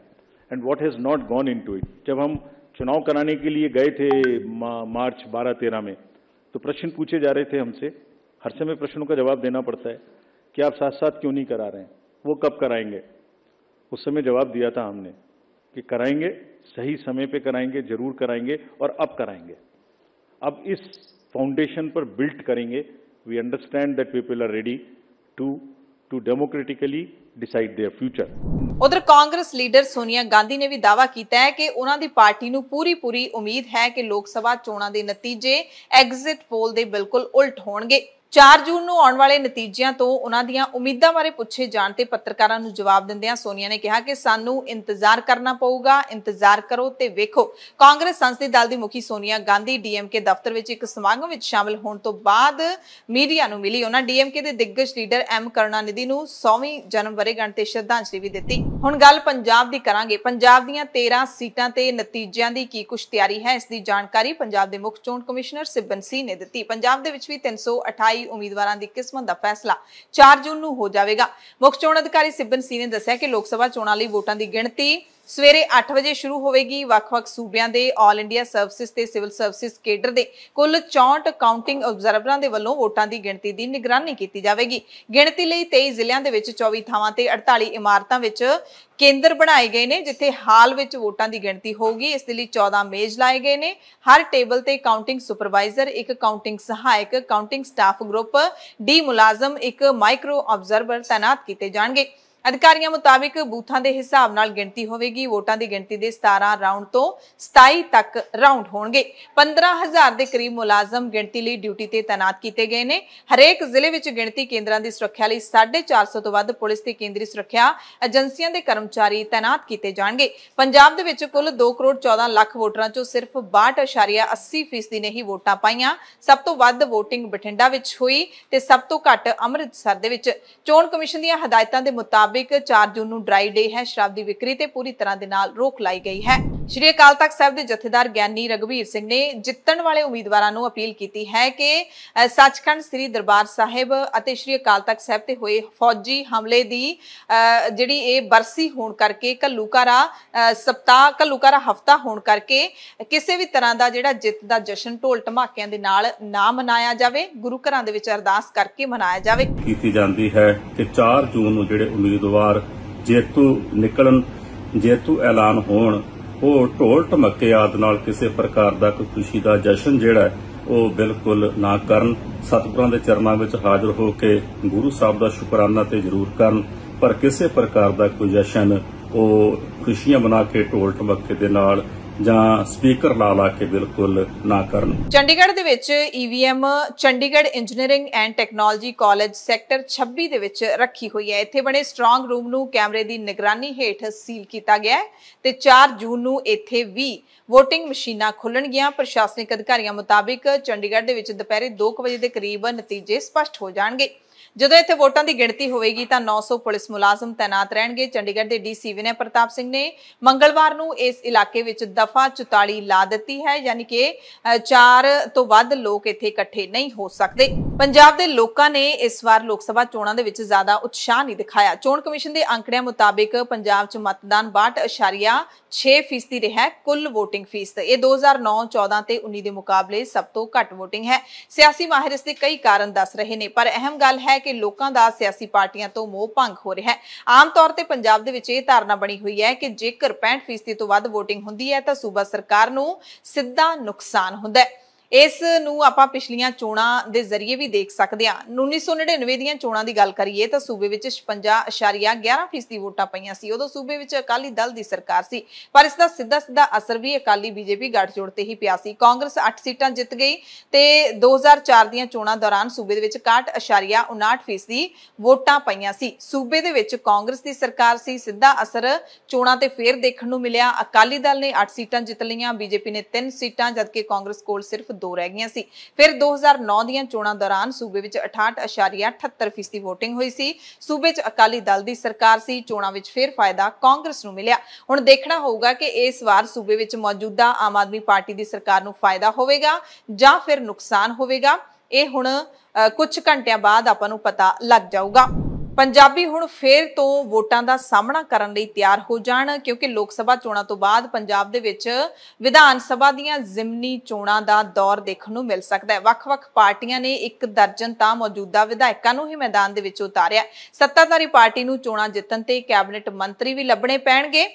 and what has not gone into it जब हम चुनाव कराने के लिए गए थे मार्च बारह तेरह में तो प्रश्न पूछे जा रहे थे हमसे हर समय प्रश्नों का जवाब देना पड़ता है कि आप साथ साथ क्यों नहीं करा रहे हैं वो कब कराएंगे उस समय जवाब दिया था हमने कि कराएंगे सही समय पे कराएंगे जरूर कराएंगे और अब कराएंगे अब इस फाउंडेशन पर बिल्ट करेंगे we understand that people are ready to to democratically decide their future उधर कांग्रेस लीडर सोनिया गांधी ने भी दावा किया है कि उन्होंने पार्टी ਪਾਰਟੀ पूरी पूरी उम्मीद है कि लोकसभा चोणों के नतीजे एग्जिट पोल के बिल्कुल उल्ट होंगे 4 ਜੂਨ ਨੂੰ ਆਉਣ ਵਾਲੇ ਨਤੀਜਿਆਂ ਤੋਂ ਉਹਨਾਂ ਦੀਆਂ ਉਮੀਦਾਂ ਬਾਰੇ ਪੁੱਛੇ ਜਾਣ ਤੇ ਪੱਤਰਕਾਰਾਂ ਨੂੰ ਜਵਾਬ ਦਿੰਦਿਆਂ ਸੋਨੀਆ ਨੇ ਕਿਹਾ ਕਿ ਸਾਨੂੰ ਇੰਤਜ਼ਾਰ ਕਰਨਾ ਪਊਗਾ ਇੰਤਜ਼ਾਰ ਕਰੋ ਤੇ ਵੇਖੋ ਕਾਂਗਰਸ ਸੰਸਦੀ ਦਲ ਦੀ ਮੁਖੀ ਸੋਨੀਆ ਗਾਂਧੀ ਡੀਐਮਕੇ ਦਫ਼ਤਰ ਵਿੱਚ ਇੱਕ ਸਮਾਗਮ ਵਿੱਚ ਸ਼ਾਮਲ ਹੋਣ ਤੋਂ ਬਾਅਦ ਮੀਡੀਆ ਨੂੰ ਮਿਲੀ ਉਹਨਾਂ ਡੀਐਮਕੇ ਦੇ ਦਿੱਗਜ ਲੀਡਰ ਐਮ ਨਿਧੀ ਨੂੰ 100ਵੀਂ ਜਨਮ ਵਰੇਗੰਢ ਤੇ ਸ਼ਰਧਾਂਜਲੀ ਵੀ ਦਿੱਤੀ ਹੁਣ ਗੱਲ ਪੰਜਾਬ ਦੀ ਕਰਾਂਗੇ ਪੰਜਾਬ ਦੀਆਂ 13 ਸੀਟਾਂ ਤੇ ਨਤੀਜਿਆਂ ਦੀ ਕੀ ਕੁਝ ਤਿਆਰੀ ਹੈ ਇਸ ਦੀ ਜਾਣਕਾਰੀ ਪੰਜਾਬ ਦੇ ਮੁੱਖ ਚੋਣ ਕਮਿਸ਼ਨਰ ਸਿਬਨ ਸੀ ਨੇ ਦਿੱਤੀ ਪੰਜਾਬ ਦੇ ਵਿੱਚ ਵੀ 328 27 ਉਮੀਦਵਾਰਾਂ ਦੀ ਕਿਸਮਤ ਦਾ ਫੈਸਲਾ 4 ਜੂਨ ਨੂੰ ਹੋ ਜਾਵੇਗਾ ਮੁੱਖ ਚੋਣ ਅਧਿਕਾਰੀ ਸਿਬਨ ਸੀ ਨੇ ਦੱਸਿਆ ਕਿ ਲੋਕ ਸਭਾ ਚੋਣਾਂ ਲਈ ਵੋਟਾਂ ਦੀ ਗਿਣਤੀ ਸਵੇਰੇ 8 ਵਜੇ ਸ਼ੁਰੂ ਹੋਵੇਗੀ ਵੱਖ-ਵੱਖ ਸੂਬਿਆਂ ਦੇ 올 ਇੰਡੀਆ ਸਰਵਿਸਿਜ਼ ਤੇ ਸਿਵਲ ਸਰਵਿਸਿਜ਼ ਕੇਡਰ ਦੇ ਕੁੱਲ 64 ਕਾਊਂਟਿੰਗ ਆਬਜ਼ਰਵਰਾਂ ਦੇ ਵੱਲੋਂ ਵੋਟਾਂ ਦੀ ਗਿਣਤੀ ਦੀ ਨਿਗਰਾਨੀ ਕੀਤੀ ਜਾਵੇਗੀ ਗਿਣਤੀ ਲਈ 23 ਜ਼ਿਲ੍ਹਿਆਂ ਦੇ ਵਿੱਚ 24 ਥਾਵਾਂ ਤੇ 48 ਇਮਾਰਤਾਂ ਵਿੱਚ ਕੇਂਦਰ ਬਣਾਏ ਗਏ ਨੇ ਜਿੱਥੇ ਹਾਲ ਵਿੱਚ ਵੋਟਾਂ ਦੀ ਗਿਣਤੀ ਹੋਊਗੀ ਇਸ ਦੇ ਲਈ 14 ਮੇਜ਼ ਲਾਏ ਗਏ ਨੇ ਹਰ ਟੇਬਲ ਤੇ ਕਾਊਂਟਿੰਗ ਸੁਪਰਵਾਈਜ਼ਰ ਇੱਕ ਕਾਊਂਟਿੰਗ ਸਹਾਇਕ ਕਾਊਂਟਿੰਗ ਸਟਾਫ ਗਰੁੱਪ ਡੀ ਮੁਲਾਜ਼ਮ ਇੱਕ ਮਾਈਕਰੋ ਆਬਜ਼ਰਵਰ ਤਾਇਨਾਤ ਕੀਤੇ ਜਾਣਗੇ ਅਧਿਕਾਰੀਆਂ ਮੁਤਾਬਿਕ ਬੂਥਾਂ ਦੇ ਹਿਸਾਬ ਨਾਲ ਗਿਣਤੀ ਹੋਵੇਗੀ ਵੋਟਾਂ ਦੀ ਗਿਣਤੀ ਦੇ 17 ਰਾਊਂਡ ਤੋਂ 27 ਤੱਕ ਰਾਊਂਡ ਹੋਣਗੇ 15000 ਦੇ ਕਰੀਬ ਮੁਲਾਜ਼ਮ ਗਿਣਤੀ ਲਈ ਡਿਊਟੀ ਤੇ ਤਾਇਨਾਤ ਕੀਤੇ ਗਏ ਨੇ ਹਰੇਕ ਜ਼ਿਲ੍ਹੇ ਵਿੱਚ ਗਿਣਤੀ ਕੇਂਦਰਾਂ ਦੀ ਸੁਰੱਖਿਆ ਲਈ 450 ਤੋਂ ਵੱਧ ਪੁਲਿਸ ਤੇ ਕੇਂਦਰੀ ਸੁਰੱਖਿਆ ਏਜੰਸੀਆਂ ਦੇ ਕਰਮਚਾਰੀ ਤਾਇਨਾਤ ਕੀਤੇ ਜਾਣਗੇ ਪੰਜਾਬ ਦੇ ਵਿੱਚ ਕੁੱਲ 2 ਕਰੋੜ 14 ਲੱਖ ਵੋਟਰਾਂ ਚੋਂ ਸਿਰਫ 62.80% ਨੇ ਹੀ ਵੋਟਾਂ ਪਾਈਆਂ ਸਭ ਤੋਂ ਵੱਧ VOTING ਬਠਿੰਡਾ ਵਿੱਚ ਹੋਈ ਤੇ ਸਭ ਤੋਂ ਘੱਟ ਅੰਮ੍ਰਿਤਸਰ ਦੇ ਵਿੱਚ ਚੋਣ ਕਮਿਸ਼ਨ ਦੀਆਂ ਹਦਾਇਤਾਂ ਦੇ ਮੁਤਾਬਕ ਮੁਤਾਬਿਕ 4 ਜੂਨ ਨੂੰ ਡਰਾਈ ਡੇ ਹੈ ਸ਼ਰਾਬ ਦੀ ਵਿਕਰੀ ਤੇ ਪੂਰੀ ਤਰ੍ਹਾਂ ਦੇ ਨਾਲ ਰੋਕ ਲਾਈ ਗਈ ਹੈ ਸ਼੍ਰੀ ਅਕਾਲ ਤਖਤ ਸਾਹਿਬ ਦੇ ਜਥੇਦਾਰ ਗਿਆਨੀ ਰਗਵੀਰ ਸਿੰਘ ਨੇ ਜਿੱਤਣ ਵਾਲੇ ਉਮੀਦਵਾਰਾਂ ਨੂੰ ਅਪੀਲ ਕੀਤੀ ਹੈ ਕਿ ਸੱਚਖੰਡ ਸ੍ਰੀ ਦਰਬਾਰ ਸਾਹਿਬ ਅਤੇ ਸ਼੍ਰੀ ਅਕਾਲ ਤਖਤ ਸਾਹਿਬ ਤੇ ਹੋਏ ਫੌਜੀ ਹਮਲੇ ਦੀ ਜਿਹੜੀ ਇਹ ਬਰਸੀ ਹੋਣ ਕਰਕੇ ਕੱਲੂਕਾਰਾ ਸਪਤਾਹ ਕੱਲੂਕਾਰਾ ਹਫਤਾ ਹੋਣ ਕਰਕੇ ਕਿਸੇ ਵੀ ਤਰ੍ਹਾਂ ਦਾ ਜਿਹੜਾ ਜਿੱਤ ਦਾ ਜਸ਼ਨ ਢੋਲ ਢਮਾਕਿਆਂ ਦੇ ਨਾਲ ਨਾ ਮਨਾਇਆ ਜਾਵੇ ਗੁਰੂ ਘਰਾਂ ਦੇ ਵਿੱਚ ਅਰਦਾਸ ਕਰਕੇ ਮਨਾਇਆ ਜਾਵੇ ਕੀਤੀ ਜਾਂਦੀ ਹੈ ਕਿ 4 ਜੂਨ ਨੂੰ ਜਿਹੜੇ ਉਮੀਦਵਾਰ ਜੇਤੂ ਨਿਕਲਣ ਜੇਤੂ ਐਲਾਨ ਹੋਣ ਉਹ ਢੋਲ ਢਮੱਕੇ ਆਦ ਨਾਲ ਕਿਸੇ ਪ੍ਰਕਾਰ ਦਾ ਕੋਈ ਖੁਸ਼ੀ ਦਾ ਜਸ਼ਨ ਜਿਹੜਾ ਉਹ ਬਿਲਕੁਲ ਨਾ ਕਰਨ ਸਤਿਗੁਰਾਂ ਦੇ ਚਰਨਾਂ ਵਿੱਚ ਹਾਜ਼ਰ ਹੋ ਕੇ ਗੁਰੂ ਸਾਹਿਬ ਦਾ ਸ਼ੁਕਰਾਨਾ ਤੇ ਜ਼ਰੂਰ ਕਰਨ ਪਰ ਕਿਸੇ ਪ੍ਰਕਾਰ ਦਾ ਕੋਈ ਜਸ਼ਨ ਉਹ ਖੁਸ਼ੀਆਂ ਮਨਾ ਕੇ ਢੋਲ ਢਮੱਕੇ ਦੇ ਨਾਲ ਜਾਂ ਸਪੀਕਰ ਲਾ ਲਾ ਕੇ ਬਿਲਕੁਲ ਨਾ ਕਰਨ ਚੰਡੀਗੜ੍ਹ ਦੇ ਵਿੱਚ EVM Chandigarh engineering and technology college sector 26 ਦੇ ਵਿੱਚ ਰੱਖੀ ਹੋਈ ਹੈ ਇੱਥੇ ਬਣੇ ਸਟਰੋਂਗ ਰੂਮ ਨੂੰ ਕੈਮਰੇ ਦੀ ਨਿਗਰਾਨੀ ਹੇਠ ਸੀਲ ਕੀਤਾ ਗਿਆ ਹੈ ਤੇ 4 ਜੂਨ ਨੂੰ ਇੱਥੇ ਵੀ VOTING ਮਸ਼ੀਨਾਂ ਖੁੱਲਣਗੀਆਂ ਪ੍ਰਸ਼ਾਸਨਿਕ ਅਧਿਕਾਰੀਆਂ ਮੁਤਾਬਿਕ ਚੰਡੀਗੜ੍ਹ ਦੇ ਵਿੱਚ ਦੁਪਹਿਰੇ 2 ਵਜੇ ਦੇ ਕਰੀਬ ਨਤੀਜੇ ਸਪਸ਼ਟ ਹੋ ਜਾਣਗੇ ਜਦੋਂ ਇੱਥੇ ਵੋਟਾਂ ਦੀ ਗਿਣਤੀ ਹੋਵੇਗੀ ਤਾਂ 900 ਪੁਲਿਸ ਮੁਲਾਜ਼ਮ ਤਾਇਨਾਤ ਰਹਿਣਗੇ ਚੰਡੀਗੜ੍ਹ ਦੇ ਡੀਸੀ ਵਿਨੇ ਪ੍ਰਤਾਪ ਸਿੰਘ ਨੇ ਮੰਗਲਵਾਰ ਨੂੰ ਇਸ ਇਲਾਕੇ ਵਿੱਚ ਦਫਾ 44 ਲਾ ਦਿੱਤੀ ਹੈ ਯਾਨੀ ਕਿ 4 ਤੋਂ ਵੱਧ ਲੋਕ ਇੱਥੇ ਇਕੱਠੇ ਨਹੀਂ ਹੋ ਸਕਦੇ ਪੰਜਾਬ ਦੇ ਲੋਕਾਂ ਨੇ ਇਸ ਵਾਰ ਲੋਕ ਸਭਾ ਚੋਣਾਂ ਦੇ ਵਿੱਚ ਜ਼ਿਆਦਾ ਉਤਸ਼ਾਹ ਨਹੀਂ ਦਿਖਾਇਆ ਚੋਣ ਕਮਿਸ਼ਨ ਦੇ ਅੰਕੜਿਆਂ ਮੁਤਾਬਕ ਪੰਜਾਬ 'ਚ ਮਤਦਾਨ 62.6% ਰਿਹਾ ਕੁੱਲ VOTING ਫੀਸ ਤੇ ਇਹ 2009 14 ਤੇ 19 ਦੇ ਮੁਕਾਬਲੇ ਸਭ ਤੋਂ ਘੱਟ VOTING ਹੈ ਸਿਆਸੀ ਮਾਹਿਰ ਇਸ ਦੇ ਕਈ ਕਾਰਨ ਦੱਸ ਰਹੇ ਨੇ ਪਰ ਅਹਿਮ ਗੱਲ ਹੈ ਹੈ ਕਿ ਲੋਕਾਂ ਦਾ ਸਿਆਸੀ ਪਾਰਟੀਆਂ ਤੋਂ ਮੋਹ ਭੰਗ ਹੋ ਰਿਹਾ ਹੈ ਆਮ ਤੌਰ ਤੇ ਪੰਜਾਬ ਦੇ ਵਿੱਚ ਇਹ ਧਾਰਨਾ ਬਣੀ ਹੋਈ ਹੈ ਕਿ ਜੇਕਰ 65% ਤੋਂ ਵੱਧ VOTING ਹੁੰਦੀ ਹੈ ਤਾਂ ਸੂਬਾ ਸਰਕਾਰ ਨੂੰ ਸਿੱਧਾ ਨੁਕਸਾਨ ਹੁੰਦਾ ਹੈ ਇਸ ਨੂੰ ਆਪਾਂ ਪਿਛਲੀਆਂ ਚੋਣਾਂ ਦੇ ਜ਼ਰੀਏ ਵੀ ਦੇਖ ਸਕਦੇ ਹਾਂ 1999 ਦੀਆਂ ਚੋਣਾਂ ਦੀ ਗੱਲ ਕਰੀਏ ਤਾਂ ਸੂਬੇ ਵਿੱਚ 56.11% ਵੋਟਾਂ ਪਈਆਂ ਸੀ ਉਦੋਂ ਸੂਬੇ ਵਿੱਚ ਅਕਾਲੀ ਦਲ ਦੀ ਸਰਕਾਰ ਸੀ ਪਰ ਇਸ ਦਾ ਸਿੱਧਾ ਸਿੱਧਾ ਅਸਰ ਵੀ ਅਕਾਲੀ ਬੀਜੇਪੀ ਗੱਠਜੋੜ ਤੇ ਹੀ ਪਿਆ ਸੀ ਕਾਂਗਰਸ 8 ਸੀਟਾਂ ਜਿੱਤ ਗਈ ਤੇ 2004 ਦੀਆਂ ਚੋਣਾਂ ਦੌਰਾਨ ਸੂਬੇ ਦੇ ਵਿੱਚ 61.59% ਵੋਟਾਂ ਪਈਆਂ ਸੀ ਸੂਬੇ ਦੇ ਵਿੱਚ ਕਾਂਗਰਸ ਦੀ ਸਰਕਾਰ ਸੀ ਸਿੱਧਾ ਅਸਰ ਚੋਣਾਂ ਤੇ ਫੇਰ ਦੇਖਣ ਨੂੰ ਮਿਲਿਆ ਅਕਾਲੀ ਦਲ ਨੇ 8 ਸੀਟਾਂ ਜਿੱਤ ਲਈਆਂ ਬੀਜੇਪੀ ਨੇ 3 ਸੀਟਾਂ ਜਦਕਿ ਕਾਂਗਰਸ ਕੋਲ ਸਿਰਫ ਦੋ ਰਹਿ ਗਈਆਂ ਸੀ ਫਿਰ 2009 ਦੀਆਂ ਚੋਣਾਂ ਦੌਰਾਨ ਸੂਬੇ ਵਿੱਚ 68.78% VOTING ਹੋਈ ਸੀ ਸੂਬੇ 'ਚ ਅਕਾਲੀ ਦਲ ਦੀ ਸਰਕਾਰ ਸੀ ਚੋਣਾਂ ਵਿੱਚ ਫਿਰ ਫਾਇਦਾ ਕਾਂਗਰਸ ਨੂੰ ਮਿਲਿਆ ਹੁਣ ਦੇਖਣਾ ਹੋਊਗਾ ਕਿ ਇਸ ਵਾਰ ਸੂਬੇ ਵਿੱਚ ਮੌਜੂਦਾ ਆਮ ਆਦਮੀ ਪਾਰਟੀ ਦੀ ਸਰਕਾਰ ਨੂੰ ਫਾਇਦਾ ਹੋਵੇਗਾ ਜਾਂ ਫਿਰ ਨੁਕਸਾਨ ਹੋਵੇਗਾ ਇਹ ਹੁਣ ਕੁਝ ਘੰਟਿਆਂ ਬਾਅਦ ਆਪਾਂ ਨੂੰ ਪਤਾ ਲੱਗ ਜਾਊਗਾ ਪੰਜਾਬੀ ਹੁਣ ਫੇਰ ਤੋਂ ਵੋਟਾਂ ਦਾ ਸਾਹਮਣਾ ਕਰਨ ਲਈ ਤਿਆਰ ਹੋ ਜਾਣ ਕਿਉਂਕਿ ਲੋਕ ਸਭਾ ਚੋਣਾਂ ਤੋਂ ਬਾਅਦ ਪੰਜਾਬ ਦੇ ਵਿੱਚ ਵਿਧਾਨ ਸਭਾ ਦੀਆਂ ਜ਼ਿਮਨੀ ਚੋਣਾਂ ਦਾ ਦੌਰ ਦੇਖਣ ਨੂੰ ਮਿਲ ਸਕਦਾ ਹੈ ਵੱਖ-ਵੱਖ ਪਾਰਟੀਆਂ ਨੇ ਇੱਕ ਦਰਜਨ ਤਾਂ ਮੌਜੂਦਾ ਵਿਧਾਇਕਾਂ ਨੂੰ ਹੀ ਮੈਦਾਨ ਦੇ ਵਿੱਚ ਉਤਾਰਿਆ ਸੱਤਾਧਾਰੀ ਪਾਰਟੀ ਨੂੰ ਚੋਣਾਂ ਜਿੱਤਣ ਤੇ ਕੈਬਨਿਟ ਮੰਤਰੀ ਵੀ ਲੱਭਣੇ ਪੈਣਗੇ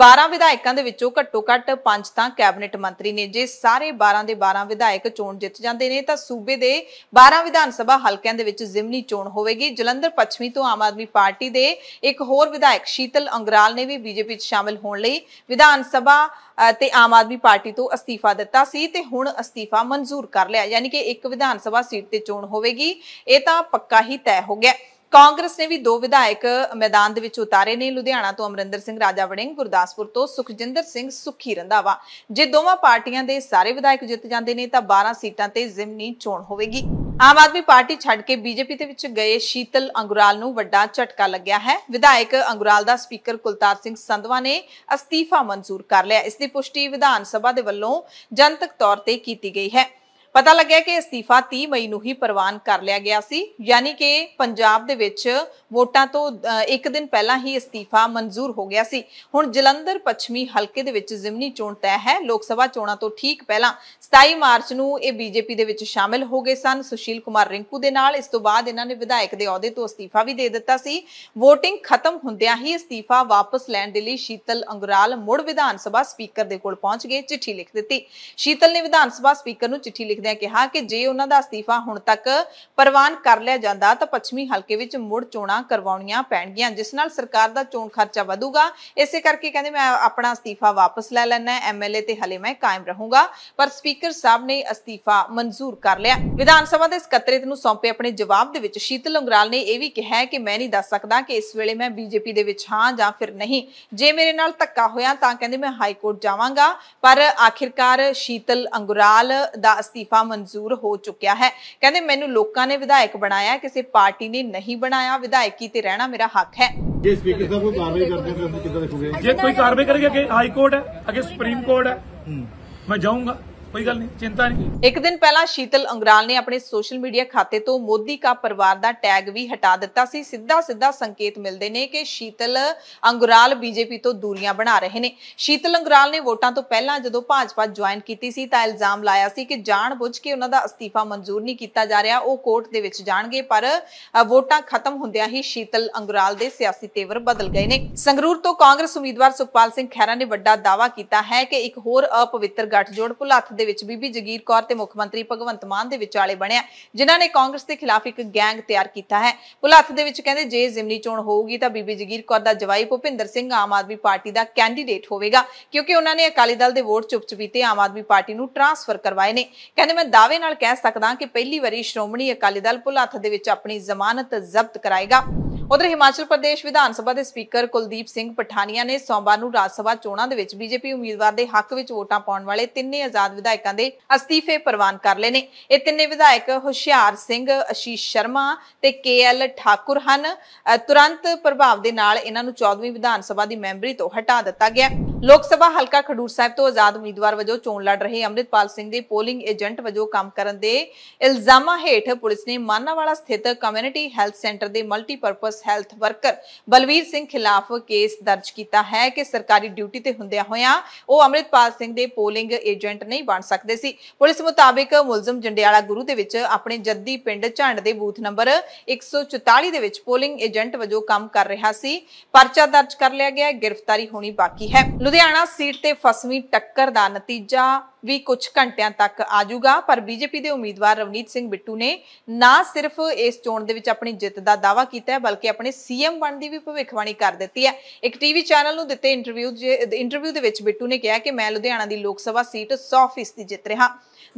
12 ਵਿਧਾਇਕਾਂ ਦੇ ਵਿੱਚੋਂ ਘੱਟੋ ਘੱਟ 5 ਤਾਂ ਕੈਬਨਿਟ ਮੰਤਰੀ ਨੇ ਜੇ ਸਾਰੇ 12 ਦੇ 12 ਵਿਧਾਇਕ ਚੋਣ ਜਿੱਤ ਜਾਂਦੇ ਨੇ ਤਾਂ ਸੂਬੇ ਦੇ 12 ਵਿਧਾਨ ਸਭਾ ਹਲਕਿਆਂ ਦੇ ਵਿੱਚ ਜ਼ਿਮਨੀ ਚੋਣ ਹੋਵੇਗੀ ਜਲੰਧਰ ਪੱਛਮੀ ਤੋਂ ਆਮ ਆਦਮੀ ਪਾਰਟੀ ਦੇ ਇੱਕ ਹੋਰ ਵਿਧਾਇਕ ਸ਼ੀਤਲ ਅੰਗਰਾਲ ਨੇ ਵੀ ਬੀਜੇਪੀ 'ਚ ਸ਼ਾਮਲ ਹੋਣ ਲਈ ਵਿਧਾਨ ਸਭਾ ਤੇ ਆਮ ਆਦਮੀ ਪਾਰਟੀ ਤੋਂ ਅਸਤੀਫਾ ਦਿੱਤਾ ਸੀ ਤੇ ਹੁਣ ਅਸਤੀਫਾ ਮਨਜ਼ੂਰ ਕਰ ਲਿਆ ਯਾਨੀ ਕਿ ਇੱਕ ਵਿਧਾਨ ਸਭਾ ਸੀਟ ਤੇ ਚੋਣ ਹੋਵੇਗੀ ਇਹ ਤਾਂ ਪੱਕਾ ਹੀ ਤੈਅ ਹੋ ਗਿਆ ਕਾਂਗਰਸ ਨੇ ਵੀ ਦੋ ਵਿਧਾਇਕ ਮੈਦਾਨ ਦੇ ਵਿੱਚ ਉਤਾਰੇ ਨੇ ਲੁਧਿਆਣਾ ਤੋਂ ਅਮਰਿੰਦਰ ਸਿੰਘ ਰਾਜਾ ਵੜਿੰਗ ਗੁਰਦਾਸਪੁਰ ਤੋਂ ਸੁਖਜਿੰਦਰ ਸਿੰਘ ਸੁਖੀ ਰੰਦਾਵਾ ਜੇ ਦੋਵਾਂ ਪਾਰਟੀਆਂ ਦੇ ਸਾਰੇ ਵਿਧਾਇਕ ਜਿੱਤ ਜਾਂਦੇ ਨੇ ਤਾਂ 12 ਸੀਟਾਂ ਤੇ ਜ਼ਿਮਨੀ ਚੋਣ ਹੋਵੇਗੀ ਆਮ ਆਦਮੀ ਪਾਰਟੀ ਛੱਡ ਕੇ ਬੀਜੇਪੀ ਦੇ ਵਿੱਚ ਗਏ ਸ਼ੀਤਲ ਅੰਗੁਰਾਲ ਨੂੰ ਵੱਡਾ ਝਟਕਾ ਲੱਗਿਆ ਹੈ ਵਿਧਾਇਕ ਅੰਗੁਰਾਲ ਦਾ ਸਪੀਕਰ ਕੁਲਤਾਰ ਸਿੰਘ ਸੰਧਵਾ ਨੇ ਅਸਤੀਫਾ ਮਨਜ਼ੂਰ ਕਰ ਲਿਆ ਇਸ ਦੀ ਪੁਸ਼ਟੀ ਵਿਧਾਨ ਸਭਾ ਦੇ ਵੱਲੋਂ ਜਨਤਕ ਤੌਰ ਤੇ ਕੀਤੀ ਗਈ ਹੈ ਪਤਾ ਲੱਗਿਆ ਕਿ ਅਸਤੀਫਾ 30 ਮਈ ਨੂੰ ਹੀ ਪ੍ਰਵਾਨ ਕਰ ਲਿਆ ਗਿਆ ਸੀ ਯਾਨੀ ਕਿ ਪੰਜਾਬ ਦੇ ਵਿੱਚ ਵੋਟਾਂ ਤੋਂ ਇੱਕ ਦਿਨ ਪਹਿਲਾਂ ਹੀ ਅਸਤੀਫਾ ਮਨਜ਼ੂਰ ਹੋ ਗਿਆ ਸੀ ਹੁਣ ਜਲੰਧਰ ਪੱਛਮੀ ਹਲਕੇ ਦੇ ਵਿੱਚ ਜ਼ਿਮਨੀ ਚੋਣ ਤੈਅ ਹੈ ਲੋਕ ਸਭਾ ਚੋਣਾਂ ਤੋਂ ਠੀਕ ਪਹਿਲਾਂ 27 ਮਾਰਚ ਨੂੰ ਇਹ ਬੀਜੇਪੀ ਦੇ ਵਿੱਚ ਸ਼ਾਮਿਲ ਹੋ ਗਏ ਸਨ ਸੁਸ਼ੀਲ ਕੁਮਾਰ ਰਿੰਕੂ ਦੇ ਨਾਲ ਇਸ ਤੋਂ ਬਾਅਦ ਇਹਨਾਂ ਨੇ ਵਿਧਾਇਕ ਦੇ ਅਹੁਦੇ ਤੋਂ ਅਸਤੀਫਾ ਵੀ ਦੇ ਦਿੱਤਾ ਸੀ VOTING ਖਤਮ ਹੁੰਦਿਆਂ ਹੀ ਅਸਤੀਫਾ ਵਾਪਸ ਲੈਣ ਦੇ ਲਈ ਸ਼ੀਤਲ ਅੰਗਰਾਲ ਮੁੜ ਵਿਧਾਨ ਸਭਾ ਸਪੀਕਰ ਦੇ ਕੋਲ ਪਹੁੰਚ ਗਏ ਚਿੱਠੀ ਲਿਖ ਦਿੱਤੀ ਸ਼ੀਤਲ ਨੇ ਵਿਧਾਨ ਸਭਾ ਸਪੀਕਰ ਨੂੰ ਚਿੱਠੀ ਲਿਖ ਦੇਖਦਿਆਂ ਕਿਹਾ ਕਿ ਜੇ ਉਹਨਾਂ ਦਾ ਅਸਤੀਫਾ ਹੁਣ ਤੱਕ ਪ੍ਰਵਾਨ ਕਰ ਲਿਆ ਜਾਂਦਾ ਤਾਂ ਪੱਛਮੀ ਹਲਕੇ ਵਿੱਚ ਮੁੜ ਚੋਣਾਂ ਕਰਵਾਉਣੀਆਂ ਪੈਣਗੀਆਂ ਜਿਸ ਨਾਲ ਸਰਕਾਰ ਦਾ ਚੋਣ ਖਰਚਾ ਵਧੂਗਾ ਇਸੇ ਕਰਕੇ ਕਹਿੰਦੇ ਮੈਂ ਆਪਣਾ ਅਸਤੀਫਾ ਵਾਪਸ ਲੈ ਲੈਣਾ ਐਮਐਲਏ ਤੇ ਹਲੇ ਮੈਂ ਕਾਇਮ ਰਹੂੰਗਾ ਪਰ ਸਪੀਕਰ ਸਾਹਿਬ ਨੇ ਅਸਤੀਫਾ ਮਨਜ਼ੂਰ ਕਰ ਲਿਆ ਵਿਧਾਨ ਸਭਾ ਦੇ ਸਕੱਤਰੇਤ ਨੂੰ ਸੌਂਪੇ ਆਪਣੇ ਜਵਾਬ ਦੇ ਵਿੱਚ ਸ਼ੀਤਲ ਲੰਗਰਾਲ ਨੇ ਇਹ ਵੀ ਕਿਹਾ ਕਿ ਮੈਂ ਨਹੀਂ ਦੱਸ ਸਕਦਾ ਕਿ ਇਸ ਵੇਲੇ ਮੈਂ ਬੀਜੇਪੀ ਦੇ ਵਿੱਚ ਹਾਂ ਜਾਂ ਫਿਰ ਨਹੀਂ ਜੇ ਮੇਰੇ ਨਾਲ ਧੱਕਾ ਹੋਇਆ ਤਾਂ ਕਹਿੰਦੇ ਮੈਂ ਹਾਈ ਕੋਰਟ ਜਾਵਾਂਗਾ ਪਰ ਆਖਿਰਕਾਰ ਸ਼ੀਤਲ ਅੰਗੁਰਾਲ ਦਾ ਅਸਤੀਫਾ ਅਸਤੀਫਾ ਮਨਜ਼ੂਰ ਹੋ ਚੁੱਕਿਆ ਹੈ ਕਹਿੰਦੇ ਮੈਨੂੰ ਲੋਕਾਂ ਨੇ ਵਿਧਾਇਕ ਬਣਾਇਆ ਕਿਸੇ ਪਾਰਟੀ ਨੇ ਨਹੀਂ ਬਣਾਇਆ ਵਿਧਾਇਕੀ ਤੇ ਰਹਿਣਾ ਮੇਰਾ ਹੱਕ ਹੈ ਜੇ ਸਪੀਕਰ ਸਾਹਿਬ ਕੋਈ ਕਾਰਵਾਈ ਕਰਦੇ ਤਾਂ ਕਿੱਦਾਂ ਦੇਖੋਗੇ ਜੇ ਕੋਈ ਕਾਰਵਾਈ ਕਰੇਗਾ ਕਿ ਹਾਈ ਕੋਰਟ ਹੈ ਅਗੇ ਸੁਪਰੀਮ ਕੋਰਟ ਹੈ ਮੈਂ ਜਾਊਂਗਾ ਕੋਈ ਗੱਲ ਨਹੀਂ ਚਿੰਤਾ ਨਹੀਂ ਇੱਕ ਦਿਨ ਪਹਿਲਾਂ ਸ਼ੀਤਲ ਅੰਗਰਾਲ ਨੇ ਆਪਣੇ ਸੋਸ਼ਲ ਮੀਡੀਆ ਖਾਤੇ ਤੋਂ ਮੋਦੀ ਕਾ ਪਰਿਵਾਰ ਦਾ ਟੈਗ ਵੀ ਹਟਾ ਦਿੱਤਾ ਸੀ ਸਿੱਧਾ ਸਿੱਧਾ ਸੰਕੇਤ ਮਿਲਦੇ ਨੇ ਕਿ ਸ਼ੀਤਲ ਅੰਗਰਾਲ ਬੀਜੇਪੀ ਤੋਂ ਦੂਰੀਆਂ ਬਣਾ ਰਹੇ ਨੇ ਸ਼ੀਤਲ ਅੰਗਰਾਲ ਨੇ ਵੋਟਾਂ ਤੋਂ ਪਹਿਲਾਂ ਜਦੋਂ ਭਾਜਪਾ ਜੁਆਇਨ ਕੀਤੀ ਸੀ ਤਾਂ ਇਲਜ਼ਾਮ ਲਾਇਆ ਸੀ ਕਿ ਜਾਣ ਬੁੱਝ ਕੇ ਉਹਨਾਂ ਦਾ ਅਸਤੀਫਾ ਮਨਜ਼ੂਰ ਨਹੀਂ ਕੀਤਾ ਜਾ ਰਿਹਾ ਉਹ ਕੋਰਟ ਦੇ ਵਿੱਚ ਜਾਣਗੇ ਪਰ ਵੋਟਾਂ ਖਤਮ ਹੁੰਦਿਆਂ ਹੀ ਸ਼ੀਤਲ ਅੰਗਰਾਲ ਦੇ ਸਿਆਸੀ ਤੇਵਰ ਬਦਲ ਗਏ ਨੇ ਸੰਗਰੂਰ ਤੋਂ ਕਾਂਗਰਸ ਉਮੀਦਵਾਰ ਸੁਖਪਾਲ ਸਿੰਘ ਖੈਰਾ ਨੇ ਵੱਡਾ ਦਾਵਾ ਕੀਤਾ ਹੈ ਕਿ ਇੱਕ ਹੋਰ ਅਪਵਿੱਤਰ ਗੱਠਜੋੜ ਭੁਲੱਥ ਦੇ ਦੇ ਵਿੱਚ ਬੀਬੀ ਜਗੀਰ ਕੌਰ ਤੇ ਮੁੱਖ ਮੰਤਰੀ ਭਗਵੰਤ ਮਾਨ ਦੇ ਵਿਚਾਲੇ ਬਣਿਆ ਜਿਨ੍ਹਾਂ ਨੇ ਕਾਂਗਰਸ ਦੇ ਖਿਲਾਫ ਇੱਕ ਗੈਂਗ ਤਿਆਰ ਕੀਤਾ ਹੈ ਭੁਲੱਥ ਦੇ ਵਿੱਚ ਕਹਿੰਦੇ ਜੇ ਜ਼ਿਮਨੀ ਚੋਣ ਹੋਊਗੀ ਤਾਂ ਬੀਬੀ ਜਗੀਰ ਕੌਰ ਦਾ ਜਵਾਈ ਭੁਪਿੰਦਰ ਸਿੰਘ ਆਮ ਆਦਮੀ ਪਾਰਟੀ ਦਾ ਕੈਂਡੀਡੇਟ ਹੋਵੇਗਾ ਕਿਉਂਕਿ ਉਹਨਾਂ ਨੇ ਅਕਾਲੀ ਦਲ ਦੇ ਵੋਟ ਤੇ ਆਮ ਆਦਮੀ ਪਾਰਟੀ ਨੂੰ ਟ੍ਰਾਂਸਫਰ ਕਰਵਾਏ ਨੇ ਕਹਿੰਦੇ ਮੈਂ ਦਾਅਵੇ ਨਾਲ ਕਹਿ ਸਕਦਾ ਕਿ ਪਹਿਲੀ ਵਾਰੀ ਸ਼੍ਰੋਮਣੀ ਅਕਾਲੀ ਦਲ ਭੁਲੱਥ ਦੇ ਵਿੱਚ ਆਪਣੀ ਜ਼ਮਾਨਤ ਜ਼ਬਤ ਕਰਾਏਗਾ ਉਧਰ ਹਿਮਾਚਲ ਪ੍ਰਦੇਸ਼ ਵਿਧਾਨ ਸਭਾ ਦੇ ਸਪੀਕਰ ਕੁਲਦੀਪ ਸਿੰਘ ਪਠਾਨੀਆ ਨੇ ਸੋਮਵਾਰ ਨੂੰ ਰਾਜ ਸਭਾ ਚੋਣਾਂ ਦੇ ਵਿੱਚ ਬੀਜੇਪੀ ਉਮੀਦਵਾਰ ਦੇ ਹੱਕ ਵਿੱਚ ਵੋਟਾਂ ਪਾਉਣ ਵਾਲੇ ਤਿੰਨੇ ਆਜ਼ਾਦ ਵਿਧਾਇਕਾਂ ਦੇ ਅਸਤੀਫੇ ਪ੍ਰਵਾਨ ਕਰ ਲਏ ਨੇ ਇਹ ਤਿੰਨੇ ਵਿਧਾਇਕ ਹੁਸ਼ਿਆਰ ਸਿੰਘ ਅਸ਼ੀਸ਼ ਸ਼ਰਮਾ ਤੇ ਕੇਐਲ ਠਾਕੁਰ ਹਨ ਤੁਰੰਤ ਪ੍ਰਭਾਵ ਦੇ ਨਾਲ ਇਹਨਾਂ ਨੂੰ 14ਵੀਂ ਵਿਧਾਨ ਸਭਾ ਦੀ ਮੈਂਬਰੀ ਤੋਂ ਹਟਾ ਦਿੱਤਾ ਗਿਆ ਲੋਕ ਸਭਾ ਹਲਕਾ ਖਡੂਰ ਸਾਹਿਬ ਤੋਂ ਆਜ਼ਾਦ ਉਮੀਦਵਾਰ ਵਜੋਂ ਚੋਣ ਲੜ ਰਹੇ ਅਮਰਿਤਪਾਲ ਸਿੰਘ ਦੇ ਪੋਲਿੰਗ ਏਜੰਟ ਵਜੋਂ ਕੰਮ ਕਰਨ ਦੇ ਇਲਜ਼ਾਮਾਂ ਹੇਠ ਪੁਲਿਸ ਨੇ ਮਾਨਾਵਾਲਾ ਸਥਿਤ ਕਮਿਊਨਿਟੀ ਹੈਲਥ ਸੈਂਟਰ ਦੇ multipurpose police health worker Balvir Singh ਖਿਲਾਫ ਕੇਸ ਦਰਜ ਕੀਤਾ ਹੈ ਕਿ ਸਰਕਾਰੀ ਡਿਊਟੀ ਤੇ ਹੁੰਦਿਆਂ ਹੋਇਆਂ ਉਹ ਅਮਰਿਤਪਾਲ ਸਿੰਘ ਦੇ ਪੋਲਿੰਗ ਏਜੰਟ ਨਹੀਂ ਬਣ ਸਕਦੇ ਸੀ ਪੁਲਿਸ ਮੁਤਾਬਕ ਮੁਲਜ਼ਮ ਜੰਡਿਆਲਾ ਗੁਰੂ ਦੇ ਵਿੱਚ ਆਪਣੇ ਜੱਦੀ ਪਿੰਡ ਝੰਡ ਦੇ ਬੂਥ ਨੰਬਰ 144 ਦੇ ਵਿੱਚ ਪੋਲਿੰਗ ਏਜੰਟ ਵਜੋਂ ਕੰਮ ਕਰ ਰਿਹਾ ਸੀ ਪਰਚਾ ਦਰਜ ਕਰ ਲਿਆ ਗਿਆ ਗ੍ਰਿਫਤਾਰੀ ਹੋਣੀ ਬਾਕੀ ਹੈ ਲੁਧਿਆਣਾ ਸੀਟ ਤੇ ਫਸਵੀਂ ਟੱਕਰ ਦਾ ਨਤੀਜਾ ਵੀ ਕੁਝ ਘੰਟਿਆਂ ਤੱਕ ਆਜੂਗਾ ਪਰ ਬੀਜੇਪੀ ਦੇ ਉਮੀਦਵਾਰ ਰਵਨੀਤ ਸਿੰਘ ਬਿੱਟੂ ਨੇ ਨਾ ਸਿਰਫ ਇਸ ਚੋਣ ਦੇ ਵਿੱਚ ਆਪਣੀ ਜਿੱਤ ਦਾ ਦਾਵਾ ਕੀਤਾ ਹੈ ਬਲਕਿ ਆਪਣੇ ਸੀਐਮ ਬਣ ਦੀ ਵੀ ਭਵਿੱਖਬਾਣੀ ਕਰ ਦਿੱਤੀ ਹੈ ਇੱਕ ਟੀਵੀ ਚੈਨਲ ਨੂੰ ਦਿੱਤੇ ਇੰਟਰਵਿਊ ਇੰਟਰਵਿਊ ਦੇ ਵਿੱਚ ਬਿੱਟੂ ਨੇ ਕਿਹਾ ਕਿ ਮੈਂ ਲੁਧਿਆਣਾ ਦੀ ਲੋਕ ਸਭਾ ਸੀਟ 100% ਦੀ ਜਿੱਤ ਰਿਹਾ